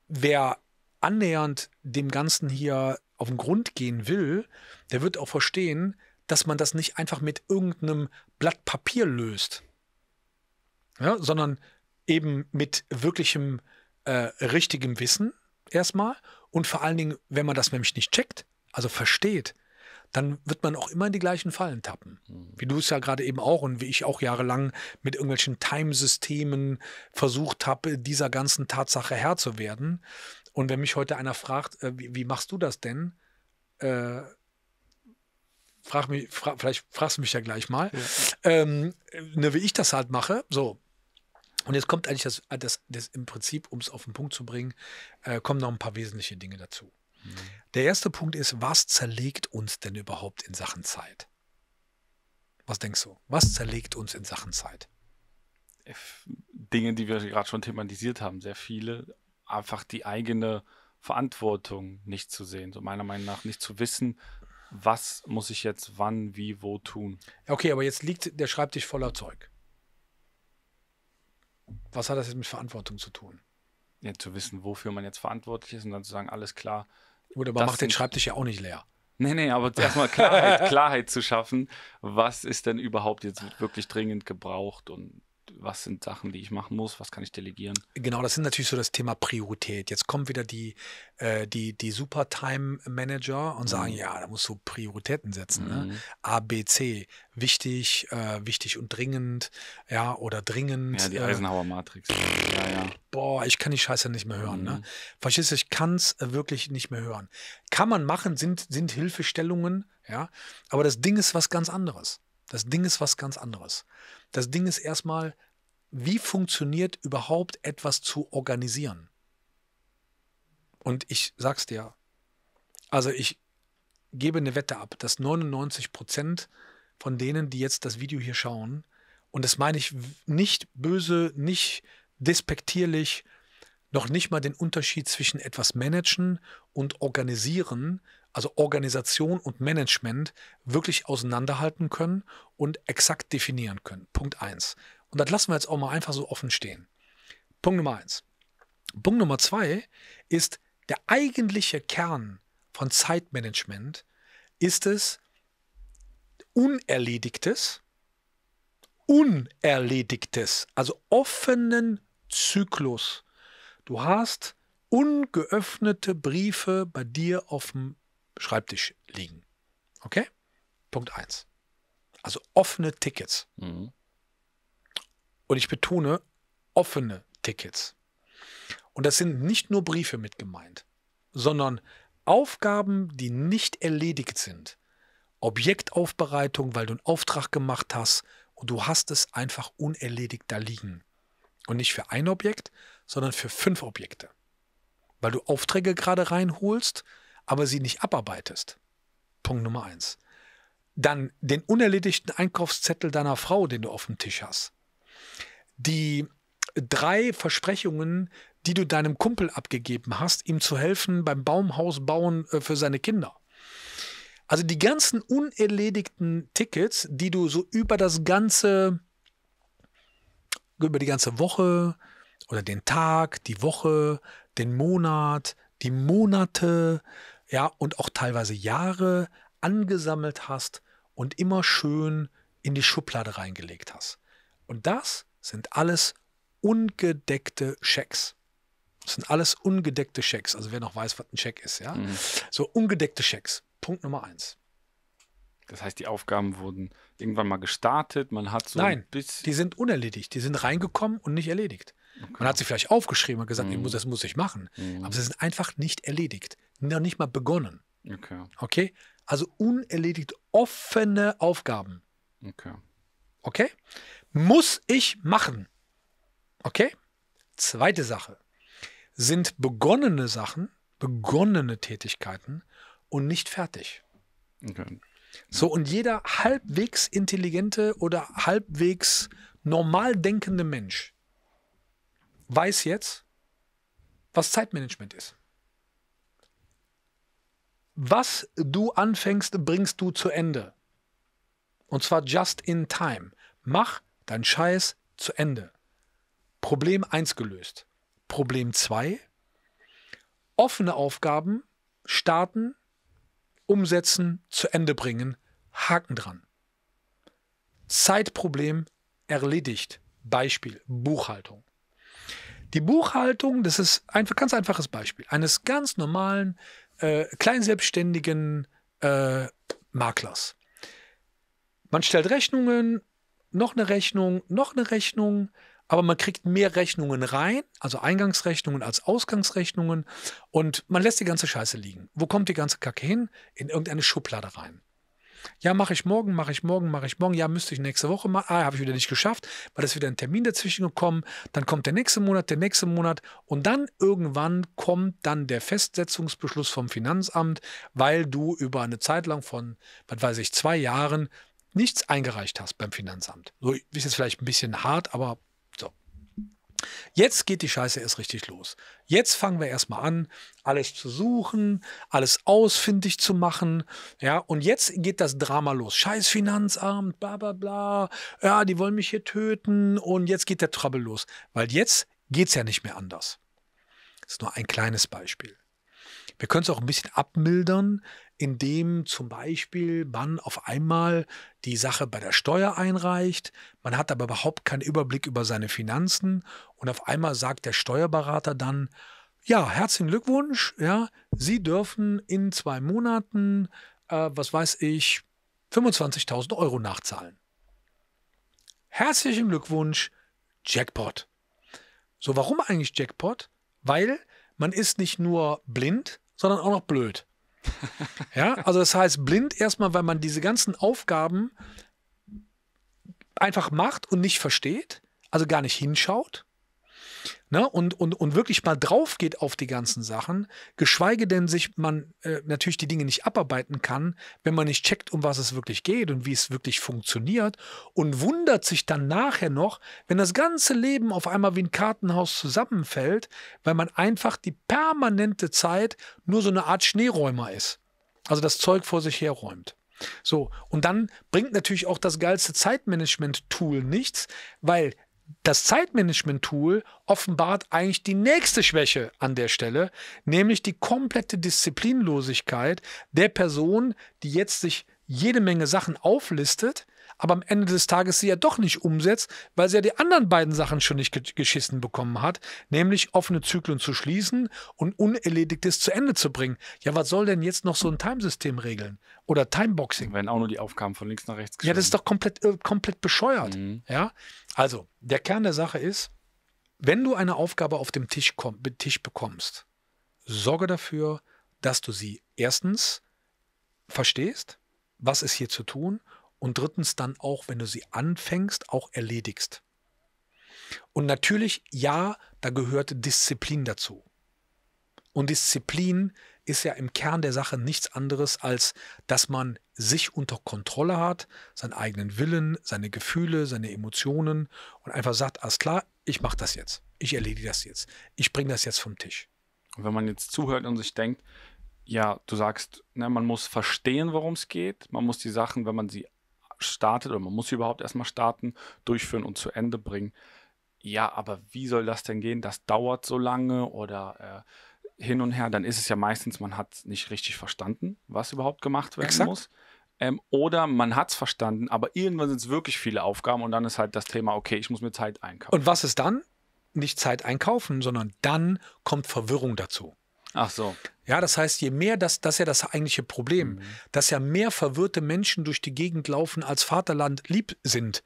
wer annähernd dem Ganzen hier auf den Grund gehen will, der wird auch verstehen, dass man das nicht einfach mit irgendeinem Blatt Papier löst, ja, sondern eben mit wirklichem, äh, richtigem Wissen erstmal und vor allen Dingen, wenn man das nämlich nicht checkt, also versteht, dann wird man auch immer in die gleichen Fallen tappen. Mhm. Wie du es ja gerade eben auch und wie ich auch jahrelang mit irgendwelchen Timesystemen versucht habe, dieser ganzen Tatsache Herr zu werden. Und wenn mich heute einer fragt, äh, wie, wie machst du das denn? Äh, frag mich, fra vielleicht fragst du mich ja gleich mal, ja. Ähm, ne, wie ich das halt mache. So. Und jetzt kommt eigentlich das, das, das im Prinzip, um es auf den Punkt zu bringen, äh, kommen noch ein paar wesentliche Dinge dazu. Der erste Punkt ist, was zerlegt uns denn überhaupt in Sachen Zeit? Was denkst du? Was zerlegt uns in Sachen Zeit? Dinge, die wir gerade schon thematisiert haben, sehr viele. Einfach die eigene Verantwortung nicht zu sehen. So meiner Meinung nach nicht zu wissen, was muss ich jetzt wann, wie, wo tun. Okay, aber jetzt liegt der Schreibtisch voller Zeug. Was hat das jetzt mit Verantwortung zu tun? Ja, zu wissen, wofür man jetzt verantwortlich ist und dann zu sagen, alles klar, Gut, aber macht den Schreibtisch ja auch nicht leer. Nee, nee, aber erstmal Klarheit, Klarheit zu schaffen, was ist denn überhaupt jetzt wirklich dringend gebraucht und was sind Sachen, die ich machen muss, was kann ich delegieren. Genau, das ist natürlich so das Thema Priorität. Jetzt kommen wieder die, äh, die, die Super-Time-Manager und sagen, mhm. ja, da musst du Prioritäten setzen. Ne? Mhm. Ne? A, B, C, wichtig, äh, wichtig und dringend, ja, oder dringend. Ja, die äh, Eisenhower-Matrix. Äh, ja, ja. Boah, ich kann die Scheiße nicht mehr hören. Ne? Mhm. Ne? Verstehst du, ich kann es äh, wirklich nicht mehr hören. Kann man machen, sind, sind Hilfestellungen, ja, aber das Ding ist was ganz anderes. Das Ding ist was ganz anderes. Das Ding ist erstmal, wie funktioniert überhaupt etwas zu organisieren? Und ich sag's dir, also ich gebe eine Wette ab, dass 99 Prozent von denen, die jetzt das Video hier schauen, und das meine ich nicht böse, nicht despektierlich, noch nicht mal den Unterschied zwischen etwas managen und organisieren also Organisation und Management, wirklich auseinanderhalten können und exakt definieren können. Punkt 1. Und das lassen wir jetzt auch mal einfach so offen stehen. Punkt Nummer 1. Punkt Nummer 2 ist der eigentliche Kern von Zeitmanagement ist es, Unerledigtes, Unerledigtes, also offenen Zyklus. Du hast ungeöffnete Briefe bei dir auf dem Schreibtisch liegen. Okay? Punkt 1. Also offene Tickets. Mhm. Und ich betone offene Tickets. Und das sind nicht nur Briefe mit gemeint, sondern Aufgaben, die nicht erledigt sind. Objektaufbereitung, weil du einen Auftrag gemacht hast und du hast es einfach unerledigt da liegen. Und nicht für ein Objekt, sondern für fünf Objekte. Weil du Aufträge gerade reinholst, aber sie nicht abarbeitest, Punkt Nummer eins, dann den unerledigten Einkaufszettel deiner Frau, den du auf dem Tisch hast, die drei Versprechungen, die du deinem Kumpel abgegeben hast, ihm zu helfen beim Baumhausbauen äh, für seine Kinder. Also die ganzen unerledigten Tickets, die du so über das ganze, über die ganze Woche oder den Tag, die Woche, den Monat, die Monate, ja, und auch teilweise Jahre angesammelt hast und immer schön in die Schublade reingelegt hast. Und das sind alles ungedeckte Schecks. Das sind alles ungedeckte Schecks. Also wer noch weiß, was ein Scheck ist, ja. Mhm. So ungedeckte Schecks. Punkt Nummer eins. Das heißt, die Aufgaben wurden irgendwann mal gestartet. Man hat so Nein, ein bisschen. Die sind unerledigt. Die sind reingekommen und nicht erledigt. Okay. Man hat sie vielleicht aufgeschrieben und gesagt, mhm. das muss ich machen. Mhm. Aber sie sind einfach nicht erledigt. Noch nicht mal begonnen. Okay. okay? Also unerledigt offene Aufgaben. Okay. Okay? Muss ich machen. Okay? Zweite Sache. Sind begonnene Sachen, begonnene Tätigkeiten und nicht fertig. Okay. So, und jeder halbwegs intelligente oder halbwegs normal denkende Mensch weiß jetzt, was Zeitmanagement ist. Was du anfängst, bringst du zu Ende. Und zwar just in time. Mach deinen Scheiß zu Ende. Problem 1 gelöst. Problem 2. Offene Aufgaben starten, umsetzen, zu Ende bringen. Haken dran. Zeitproblem erledigt. Beispiel Buchhaltung. Die Buchhaltung, das ist ein ganz einfaches Beispiel eines ganz normalen, äh, kleinselbstständigen äh, Maklers. Man stellt Rechnungen, noch eine Rechnung, noch eine Rechnung, aber man kriegt mehr Rechnungen rein, also Eingangsrechnungen als Ausgangsrechnungen und man lässt die ganze Scheiße liegen. Wo kommt die ganze Kacke hin? In irgendeine Schublade rein. Ja, mache ich morgen, mache ich morgen, mache ich morgen. Ja, müsste ich nächste Woche machen. Ah, habe ich wieder nicht geschafft, weil es wieder ein Termin dazwischen gekommen. Dann kommt der nächste Monat, der nächste Monat und dann irgendwann kommt dann der Festsetzungsbeschluss vom Finanzamt, weil du über eine Zeit lang von, was weiß ich, zwei Jahren nichts eingereicht hast beim Finanzamt. So ist jetzt vielleicht ein bisschen hart, aber Jetzt geht die Scheiße erst richtig los. Jetzt fangen wir erstmal an, alles zu suchen, alles ausfindig zu machen. Ja, und jetzt geht das Drama los. Scheiß Finanzamt, bla bla bla. Ja, die wollen mich hier töten. Und jetzt geht der Trouble los. Weil jetzt geht es ja nicht mehr anders. Das ist nur ein kleines Beispiel. Wir können es auch ein bisschen abmildern, indem zum Beispiel man auf einmal die Sache bei der Steuer einreicht, man hat aber überhaupt keinen Überblick über seine Finanzen und auf einmal sagt der Steuerberater dann, ja, herzlichen Glückwunsch, ja, Sie dürfen in zwei Monaten, äh, was weiß ich, 25.000 Euro nachzahlen. Herzlichen Glückwunsch, Jackpot. So, warum eigentlich Jackpot? Weil man ist nicht nur blind, sondern auch noch blöd. ja, also das heißt blind erstmal, weil man diese ganzen Aufgaben einfach macht und nicht versteht, also gar nicht hinschaut ne, und, und, und wirklich mal drauf geht auf die ganzen Sachen, geschweige denn sich man äh, natürlich die Dinge nicht abarbeiten kann, wenn man nicht checkt, um was es wirklich geht und wie es wirklich funktioniert und wundert sich dann nachher noch, wenn das ganze Leben auf einmal wie ein Kartenhaus zusammenfällt, weil man einfach die permanente Zeit nur so eine Art Schneeräumer ist. Also das Zeug vor sich herräumt. So, und dann bringt natürlich auch das geilste Zeitmanagement-Tool nichts, weil das Zeitmanagement-Tool offenbart eigentlich die nächste Schwäche an der Stelle, nämlich die komplette Disziplinlosigkeit der Person, die jetzt sich jede Menge Sachen auflistet, aber am Ende des Tages sie ja doch nicht umsetzt, weil sie ja die anderen beiden Sachen schon nicht geschissen bekommen hat, nämlich offene Zyklen zu schließen und Unerledigtes zu Ende zu bringen. Ja, was soll denn jetzt noch so ein Timesystem regeln? Oder Timeboxing? Wenn auch nur die Aufgaben von links nach rechts geschehen. Ja, das ist doch komplett, äh, komplett bescheuert. Mhm. Ja? Also, der Kern der Sache ist, wenn du eine Aufgabe auf dem Tisch, komm, Tisch bekommst, sorge dafür, dass du sie erstens verstehst, was ist hier zu tun und drittens dann auch, wenn du sie anfängst, auch erledigst. Und natürlich, ja, da gehört Disziplin dazu. Und Disziplin ist ja im Kern der Sache nichts anderes, als dass man sich unter Kontrolle hat, seinen eigenen Willen, seine Gefühle, seine Emotionen und einfach sagt, alles klar, ich mache das jetzt, ich erledige das jetzt, ich bringe das jetzt vom Tisch. Und wenn man jetzt zuhört und sich denkt, ja, du sagst, ne, man muss verstehen, worum es geht, man muss die Sachen, wenn man sie startet oder man muss sie überhaupt erstmal starten, durchführen und zu Ende bringen. Ja, aber wie soll das denn gehen? Das dauert so lange oder äh, hin und her. Dann ist es ja meistens, man hat nicht richtig verstanden, was überhaupt gemacht werden Exakt. muss. Ähm, oder man hat es verstanden, aber irgendwann sind es wirklich viele Aufgaben und dann ist halt das Thema, okay, ich muss mir Zeit einkaufen. Und was ist dann? Nicht Zeit einkaufen, sondern dann kommt Verwirrung dazu. Ach so. Ja, das heißt, je mehr, das, das ist ja das eigentliche Problem, mhm. dass ja mehr verwirrte Menschen durch die Gegend laufen, als Vaterland lieb sind.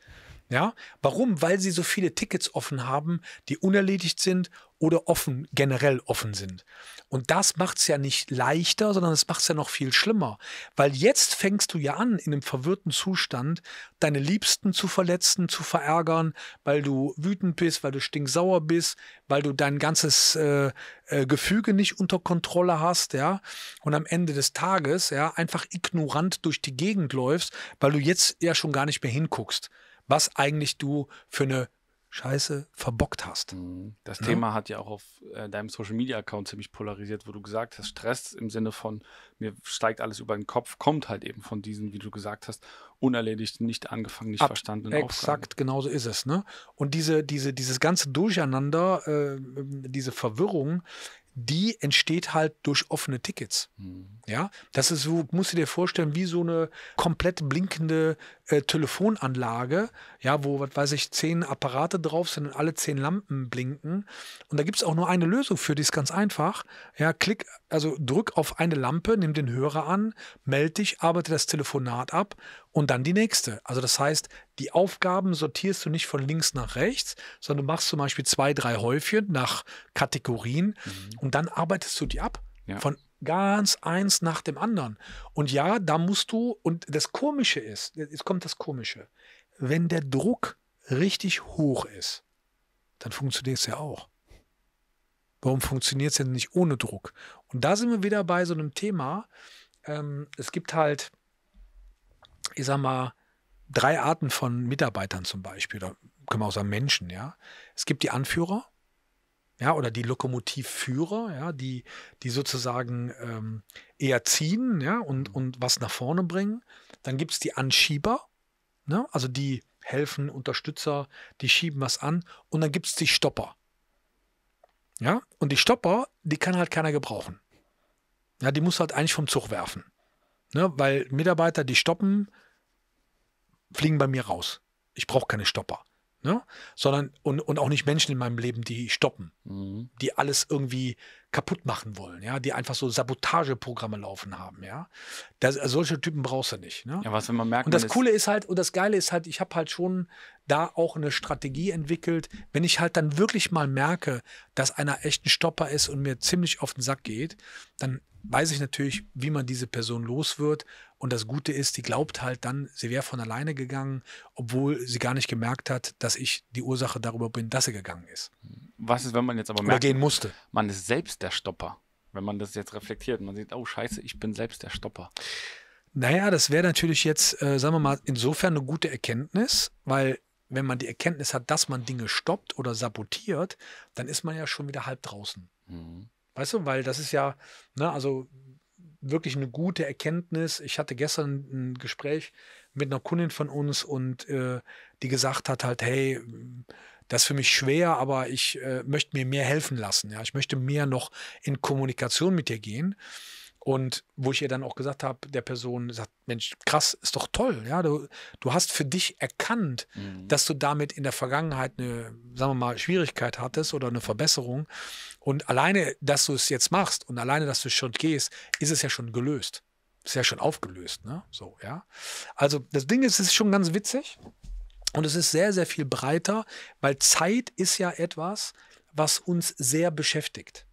Ja, warum? Weil sie so viele Tickets offen haben, die unerledigt sind oder offen, generell offen sind. Und das macht es ja nicht leichter, sondern es macht es ja noch viel schlimmer. Weil jetzt fängst du ja an, in einem verwirrten Zustand deine Liebsten zu verletzen, zu verärgern, weil du wütend bist, weil du stinksauer bist, weil du dein ganzes äh, äh, Gefüge nicht unter Kontrolle hast, ja, und am Ende des Tages, ja, einfach ignorant durch die Gegend läufst, weil du jetzt ja schon gar nicht mehr hinguckst was eigentlich du für eine Scheiße verbockt hast. Mhm. Das ja? Ne? Thema hat ja auch auf äh, deinem Social Media Account ziemlich polarisiert, wo du gesagt hast, Stress im Sinne von mir steigt alles über den Kopf, kommt halt eben von diesen, wie du gesagt hast, unerledigten, nicht angefangen, nicht Ab, verstandenen Exakt, Aufgaben. genauso ist es. Ne? Und diese, diese, dieses ganze Durcheinander, äh, diese Verwirrung die entsteht halt durch offene Tickets. Mhm. Ja, das ist so, musst du dir vorstellen, wie so eine komplett blinkende äh, Telefonanlage, ja, wo, was weiß ich, zehn Apparate drauf sind und alle zehn Lampen blinken. Und da gibt es auch nur eine Lösung für, die ist ganz einfach. Ja, klick, also drück auf eine Lampe, nimm den Hörer an, melde dich, arbeite das Telefonat ab und dann die nächste. Also das heißt, die Aufgaben sortierst du nicht von links nach rechts, sondern du machst zum Beispiel zwei, drei Häufchen nach Kategorien mhm. und dann arbeitest du die ab. Ja. Von ganz eins nach dem anderen. Und ja, da musst du, und das Komische ist, jetzt kommt das Komische, wenn der Druck richtig hoch ist, dann funktioniert es ja auch. Warum funktioniert es denn nicht ohne Druck? Und da sind wir wieder bei so einem Thema. Ähm, es gibt halt ich sag mal, drei Arten von Mitarbeitern zum Beispiel, oder können wir auch sagen Menschen, ja. Es gibt die Anführer, ja, oder die Lokomotivführer, ja, die, die sozusagen ähm, eher ziehen, ja, und, mhm. und was nach vorne bringen. Dann gibt es die Anschieber, ne, also die helfen, Unterstützer, die schieben was an. Und dann gibt es die Stopper. Ja, und die Stopper, die kann halt keiner gebrauchen. Ja, die muss halt eigentlich vom Zug werfen. Ne? Weil Mitarbeiter, die stoppen, fliegen bei mir raus. Ich brauche keine Stopper. Ne? Sondern, und, und auch nicht Menschen in meinem Leben, die stoppen, mhm. die alles irgendwie kaputt machen wollen, ja, die einfach so Sabotageprogramme laufen haben, ja. Das, also solche Typen brauchst du nicht. Ne? Ja, was wenn man merkt. Und das Coole ist halt, und das Geile ist halt, ich habe halt schon da auch eine Strategie entwickelt, wenn ich halt dann wirklich mal merke, dass einer echt ein Stopper ist und mir ziemlich auf den Sack geht, dann weiß ich natürlich, wie man diese Person los wird. Und das Gute ist, die glaubt halt dann, sie wäre von alleine gegangen, obwohl sie gar nicht gemerkt hat, dass ich die Ursache darüber bin, dass sie gegangen ist. Was ist, wenn man jetzt aber merkt, Oder gehen musste. man ist selbst der Stopper. Wenn man das jetzt reflektiert, man sieht, oh scheiße, ich bin selbst der Stopper. Naja, das wäre natürlich jetzt, äh, sagen wir mal, insofern eine gute Erkenntnis, weil wenn man die Erkenntnis hat, dass man Dinge stoppt oder sabotiert, dann ist man ja schon wieder halb draußen. Mhm. Weißt du, weil das ist ja, ne, also wirklich eine gute Erkenntnis. Ich hatte gestern ein Gespräch mit einer Kundin von uns und äh, die gesagt hat halt, hey, das ist für mich schwer, aber ich äh, möchte mir mehr helfen lassen. Ja? Ich möchte mehr noch in Kommunikation mit dir gehen. Und wo ich ihr dann auch gesagt habe, der Person sagt, Mensch, krass, ist doch toll, ja, du, du hast für dich erkannt, mhm. dass du damit in der Vergangenheit eine, sagen wir mal, Schwierigkeit hattest oder eine Verbesserung. Und alleine, dass du es jetzt machst und alleine, dass du schon gehst, ist es ja schon gelöst. Ist ja schon aufgelöst, ne? So, ja. Also das Ding ist, es ist schon ganz witzig. Und es ist sehr, sehr viel breiter, weil Zeit ist ja etwas, was uns sehr beschäftigt.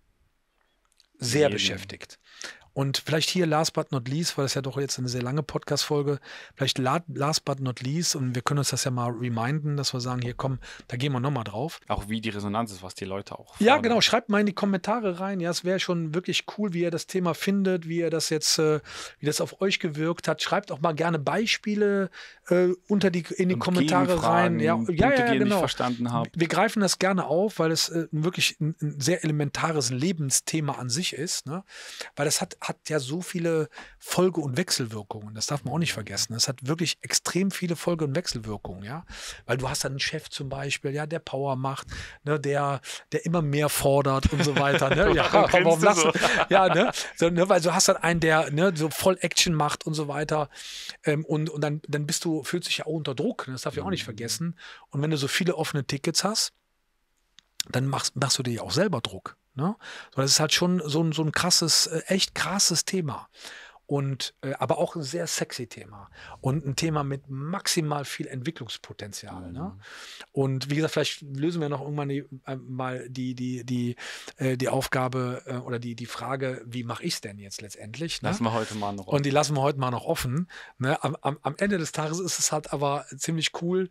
Sehr Eben. beschäftigt. Und vielleicht hier last but not least, weil das ja doch jetzt eine sehr lange Podcast-Folge, vielleicht last but not least, und wir können uns das ja mal reminden, dass wir sagen, hier komm, da gehen wir nochmal drauf. Auch wie die Resonanz ist, was die Leute auch. Fordern. Ja, genau, schreibt mal in die Kommentare rein. Ja, es wäre schon wirklich cool, wie ihr das Thema findet, wie ihr das jetzt, äh, wie das auf euch gewirkt hat. Schreibt auch mal gerne Beispiele äh, unter die, in die und Kommentare rein. Ja, Punkte, ja, ja, ja genau. verstanden habt. Wir greifen das gerne auf, weil es äh, wirklich ein, ein, sehr elementares Lebensthema an sich ist. Ne? Weil das hat hat ja so viele Folge- und Wechselwirkungen. Das darf man auch nicht mhm. vergessen. Es hat wirklich extrem viele Folge- und Wechselwirkungen, ja. Weil du hast dann einen Chef zum Beispiel, ja, der Power macht, ne, der, der immer mehr fordert und so weiter. Ne? Ja, warum lassen? So? ja, ne? So, ne? Weil du hast dann einen, der ne, so voll Action macht und so weiter. Ähm, und und dann, dann bist du, fühlst dich ja auch unter Druck. Ne, das darf ich auch nicht mhm. vergessen. Und wenn du so viele offene Tickets hast, dann machst, machst du dir ja auch selber Druck. Ne? Sondern es ist halt schon so ein, so ein krasses, äh, echt krasses Thema. Und, äh, aber auch ein sehr sexy Thema und ein Thema mit maximal viel Entwicklungspotenzial. Ne? Mhm. Ne? Und wie gesagt, vielleicht lösen wir noch irgendwann die, äh, mal die, die, die, äh, die Aufgabe äh, oder die, die Frage, wie mache ich es denn jetzt letztendlich? Ne? Lassen wir heute mal noch offen. Und die lassen wir heute mal noch offen. Ne? Am, am, am Ende des Tages ist es halt aber ziemlich cool,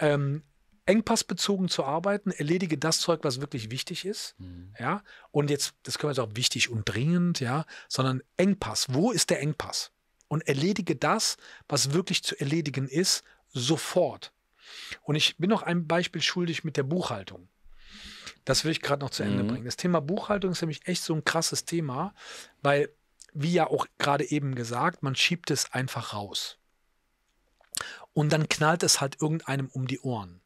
ähm, engpassbezogen zu arbeiten, erledige das Zeug, was wirklich wichtig ist, mhm. ja, und jetzt, das können wir jetzt auch wichtig und dringend, ja, sondern Engpass, wo ist der Engpass? Und erledige das, was wirklich zu erledigen ist, sofort. Und ich bin noch ein Beispiel schuldig mit der Buchhaltung. Das will ich gerade noch zu Ende mhm. bringen. Das Thema Buchhaltung ist nämlich echt so ein krasses Thema, weil, wie ja auch gerade eben gesagt, man schiebt es einfach raus. Und dann knallt es halt irgendeinem um die Ohren.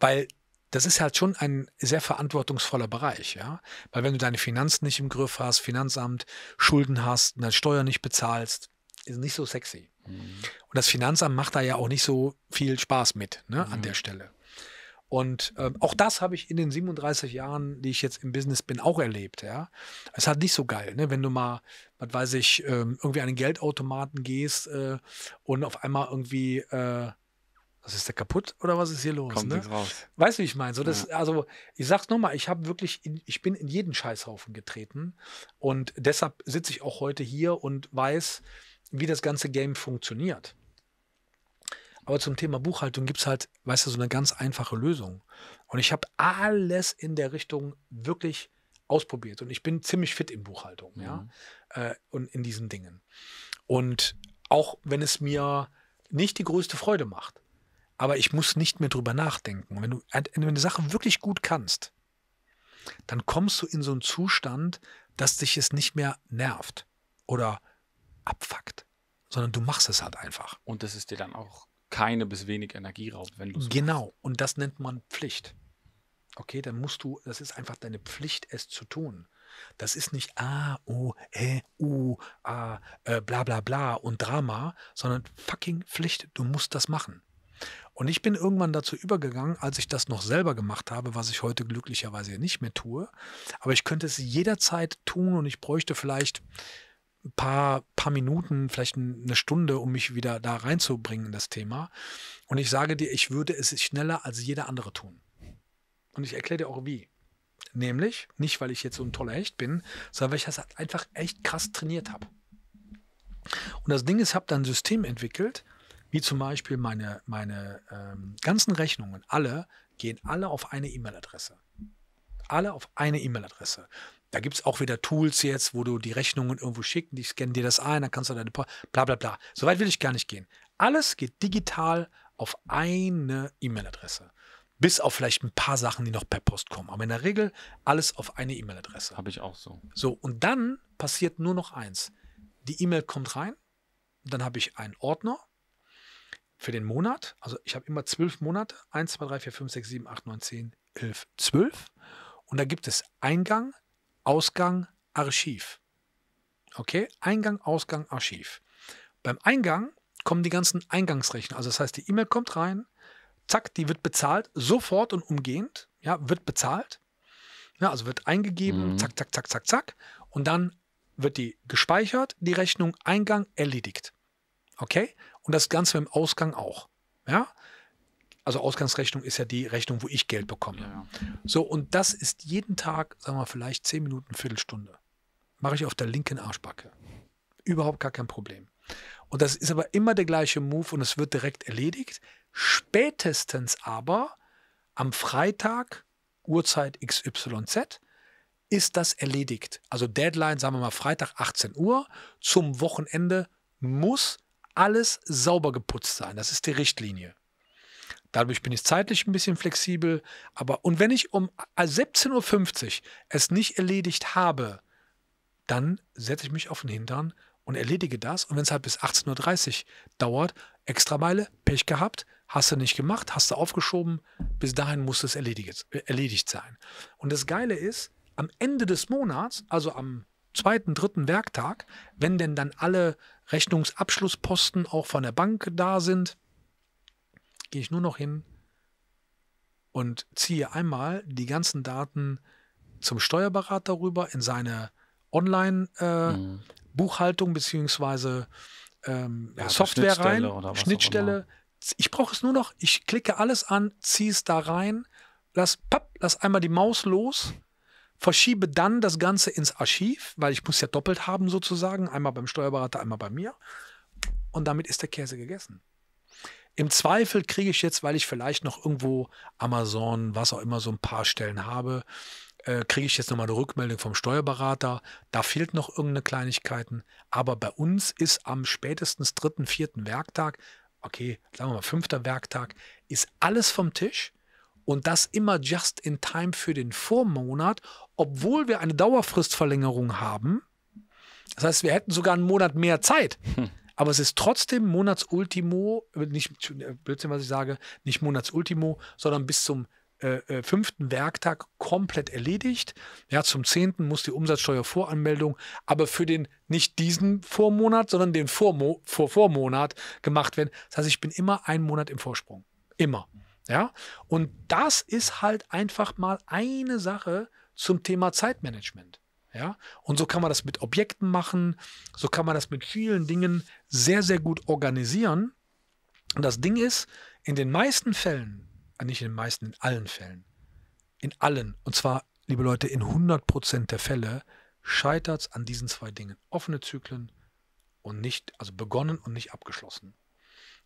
Weil das ist halt schon ein sehr verantwortungsvoller Bereich, ja. Weil wenn du deine Finanzen nicht im Griff hast, Finanzamt, Schulden hast, deine Steuern nicht bezahlst, ist nicht so sexy. Mhm. Und das Finanzamt macht da ja auch nicht so viel Spaß mit, ne, mhm. an der mhm. Stelle. Und ähm, auch das habe ich in den 37 Jahren, die ich jetzt im Business bin, auch erlebt. Ja, es hat nicht so geil, ne? wenn du mal, was weiß ich, ähm, irgendwie an den Geldautomaten gehst äh, und auf einmal irgendwie äh, was ist der kaputt oder was ist hier los? Kommt ne? raus. Weißt du, wie ich meine? So, ja. Also, ich sag's nochmal, ich habe wirklich, in, ich bin in jeden Scheißhaufen getreten und deshalb sitze ich auch heute hier und weiß, wie das ganze Game funktioniert. Aber zum Thema Buchhaltung gibt es halt, weißt du, so eine ganz einfache Lösung. Und ich habe alles in der Richtung wirklich ausprobiert und ich bin ziemlich fit in Buchhaltung, mhm. ja, äh, und in diesen Dingen. Und auch wenn es mir nicht die größte Freude macht, aber ich muss nicht mehr drüber nachdenken. wenn du eine Sache wirklich gut kannst, dann kommst du in so einen Zustand, dass dich es nicht mehr nervt oder abfuckt, sondern du machst es halt einfach. Und das ist dir dann auch keine bis wenig Energie raubt, wenn du es Genau, machst. und das nennt man Pflicht. Okay, dann musst du, das ist einfach deine Pflicht, es zu tun. Das ist nicht A, O, E, U, A, äh, bla bla bla und Drama, sondern fucking Pflicht, du musst das machen. Und ich bin irgendwann dazu übergegangen, als ich das noch selber gemacht habe, was ich heute glücklicherweise nicht mehr tue. Aber ich könnte es jederzeit tun und ich bräuchte vielleicht ein paar, paar Minuten, vielleicht eine Stunde, um mich wieder da reinzubringen in das Thema. Und ich sage dir, ich würde es schneller als jeder andere tun. Und ich erkläre dir auch wie. Nämlich, nicht weil ich jetzt so ein toller Hecht bin, sondern weil ich das halt einfach echt krass trainiert habe. Und das Ding ist, ich habe dann ein System entwickelt, wie zum Beispiel meine, meine ähm, ganzen Rechnungen, alle gehen alle auf eine E-Mail-Adresse. Alle auf eine E-Mail-Adresse. Da gibt es auch wieder Tools jetzt, wo du die Rechnungen irgendwo schicken, die scannen dir das ein, dann kannst du deine Post, bla bla bla. So weit will ich gar nicht gehen. Alles geht digital auf eine E-Mail-Adresse. Bis auf vielleicht ein paar Sachen, die noch per Post kommen. Aber in der Regel alles auf eine E-Mail-Adresse. Habe ich auch so. So, und dann passiert nur noch eins. Die E-Mail kommt rein, dann habe ich einen Ordner für den Monat. Also ich habe immer zwölf Monate. 1, 2, 3, 4, 5, 6, 7, 8, 9, 10, 11, 12. Und da gibt es Eingang, Ausgang, Archiv. Okay, Eingang, Ausgang, Archiv. Beim Eingang kommen die ganzen Eingangsrechner. Also das heißt, die E-Mail kommt rein, zack, die wird bezahlt, sofort und umgehend. Ja, wird bezahlt. Ja, also wird eingegeben, mhm. zack, zack, zack, zack, zack. Und dann wird die gespeichert, die Rechnung, Eingang erledigt. Okay? Und das Ganze im Ausgang auch. Ja? Also Ausgangsrechnung ist ja die Rechnung, wo ich Geld bekomme. Ja. So, und das ist jeden Tag, sagen wir mal, vielleicht zehn Minuten, Viertelstunde. Mache ich auf der linken Arschbacke. Überhaupt gar kein Problem. Und das ist aber immer der gleiche Move und es wird direkt erledigt. Spätestens aber am Freitag, Uhrzeit XYZ, ist das erledigt. Also Deadline, sagen wir mal Freitag 18 Uhr, zum Wochenende muss alles sauber geputzt sein. Das ist die Richtlinie. Dadurch bin ich zeitlich ein bisschen flexibel. Aber und wenn ich um 17.50 äh, Uhr es nicht erledigt habe, dann setze ich mich auf den Hintern und erledige das. Und wenn es halt bis 18.30 Uhr dauert, extra Meile, Pech gehabt, hast du nicht gemacht, hast du aufgeschoben, bis dahin muss es erledigt, erledigt sein. Und das Geile ist, am Ende des Monats, also am zweiten, dritten Werktag, wenn denn dann alle Rechnungsabschlussposten auch von der Bank da sind, gehe ich nur noch hin und ziehe einmal die ganzen Daten zum Steuerberater rüber in seine Online-Buchhaltung äh, mhm. bzw. Ähm, ja, Software Schnittstelle rein, Schnittstelle. Ich brauche es nur noch, ich klicke alles an, ziehe es da rein, lass, papp, lass einmal die Maus los verschiebe dann das Ganze ins Archiv, weil ich muss ja doppelt haben sozusagen, einmal beim Steuerberater, einmal bei mir. Und damit ist der Käse gegessen. Im Zweifel kriege ich jetzt, weil ich vielleicht noch irgendwo Amazon, was auch immer, so ein paar Stellen habe, äh, kriege ich jetzt nochmal eine Rückmeldung vom Steuerberater. Da fehlt noch irgendeine Kleinigkeiten. Aber bei uns ist am spätestens dritten, vierten Werktag, okay, sagen wir mal fünfter Werktag, ist alles vom Tisch. Und das immer just in time für den Vormonat, obwohl wir eine Dauerfristverlängerung haben. Das heißt, wir hätten sogar einen Monat mehr Zeit. Hm. Aber es ist trotzdem Monatsultimo, äh, nicht, äh, Blödsinn, was ich sage, nicht Monatsultimo, sondern bis zum äh, äh, fünften Werktag komplett erledigt. Ja, zum zehnten muss die Umsatzsteuervoranmeldung, aber für den nicht diesen Vormonat, sondern den Vormo Vorvormonat gemacht werden. Das heißt, ich bin immer einen Monat im Vorsprung. Immer. Ja, und das ist halt einfach mal eine Sache zum Thema Zeitmanagement. Ja, und so kann man das mit Objekten machen, so kann man das mit vielen Dingen sehr, sehr gut organisieren. Und das Ding ist, in den meisten Fällen, äh, nicht in den meisten, in allen Fällen, in allen, und zwar, liebe Leute, in 100% der Fälle scheitert es an diesen zwei Dingen. Offene Zyklen und nicht, also begonnen und nicht abgeschlossen.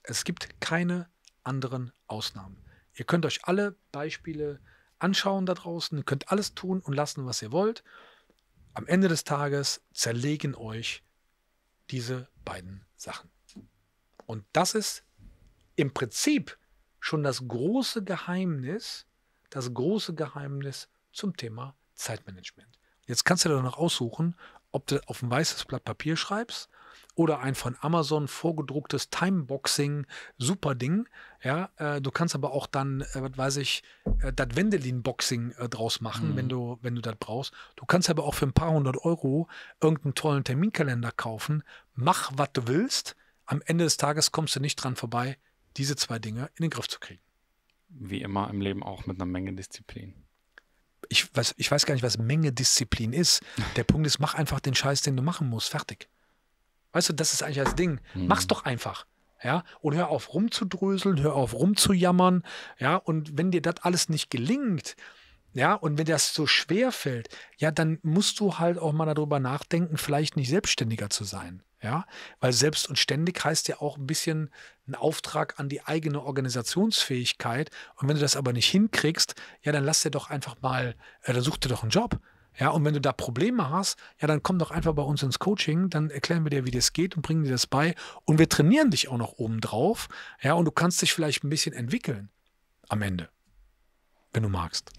Es gibt keine anderen Ausnahmen. Ihr könnt euch alle Beispiele anschauen da draußen, ihr könnt alles tun und lassen, was ihr wollt. Am Ende des Tages zerlegen euch diese beiden Sachen. Und das ist im Prinzip schon das große Geheimnis, das große Geheimnis zum Thema Zeitmanagement. Jetzt kannst du dir noch aussuchen, ob du auf ein weißes Blatt Papier schreibst oder ein von Amazon vorgedrucktes Timeboxing, super Ding. Ja, äh, du kannst aber auch dann, äh, was weiß ich, äh, das Wendelin-Boxing äh, draus machen, mhm. wenn du, wenn du das brauchst. Du kannst aber auch für ein paar hundert Euro irgendeinen tollen Terminkalender kaufen. Mach, was du willst. Am Ende des Tages kommst du nicht dran vorbei, diese zwei Dinge in den Griff zu kriegen. Wie immer im Leben auch mit einer Menge Disziplin ich weiß, ich weiß gar nicht, was Menge Disziplin ist. Der Punkt ist, mach einfach den Scheiß, den du machen musst. Fertig. Weißt du, das ist eigentlich das Ding. Mhm. Mach's doch einfach. Ja, und hör auf rumzudröseln, hör auf rumzujammern. Ja, und wenn dir das alles nicht gelingt, ja, und wenn das so schwer fällt, ja, dann musst du halt auch mal darüber nachdenken, vielleicht nicht selbstständiger zu sein. Ja, weil selbst und ständig heißt ja auch ein bisschen ein Auftrag an die eigene Organisationsfähigkeit. Und wenn du das aber nicht hinkriegst, ja, dann lass dir doch einfach mal, äh, dann such dir doch einen Job. Ja, und wenn du da Probleme hast, ja, dann komm doch einfach bei uns ins Coaching, dann erklären wir dir, wie das geht und bringen dir das bei. Und wir trainieren dich auch noch obendrauf. Ja, und du kannst dich vielleicht ein bisschen entwickeln am Ende, wenn du magst.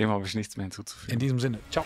Dem habe ich nichts mehr hinzuzufügen. In diesem Sinne, ciao.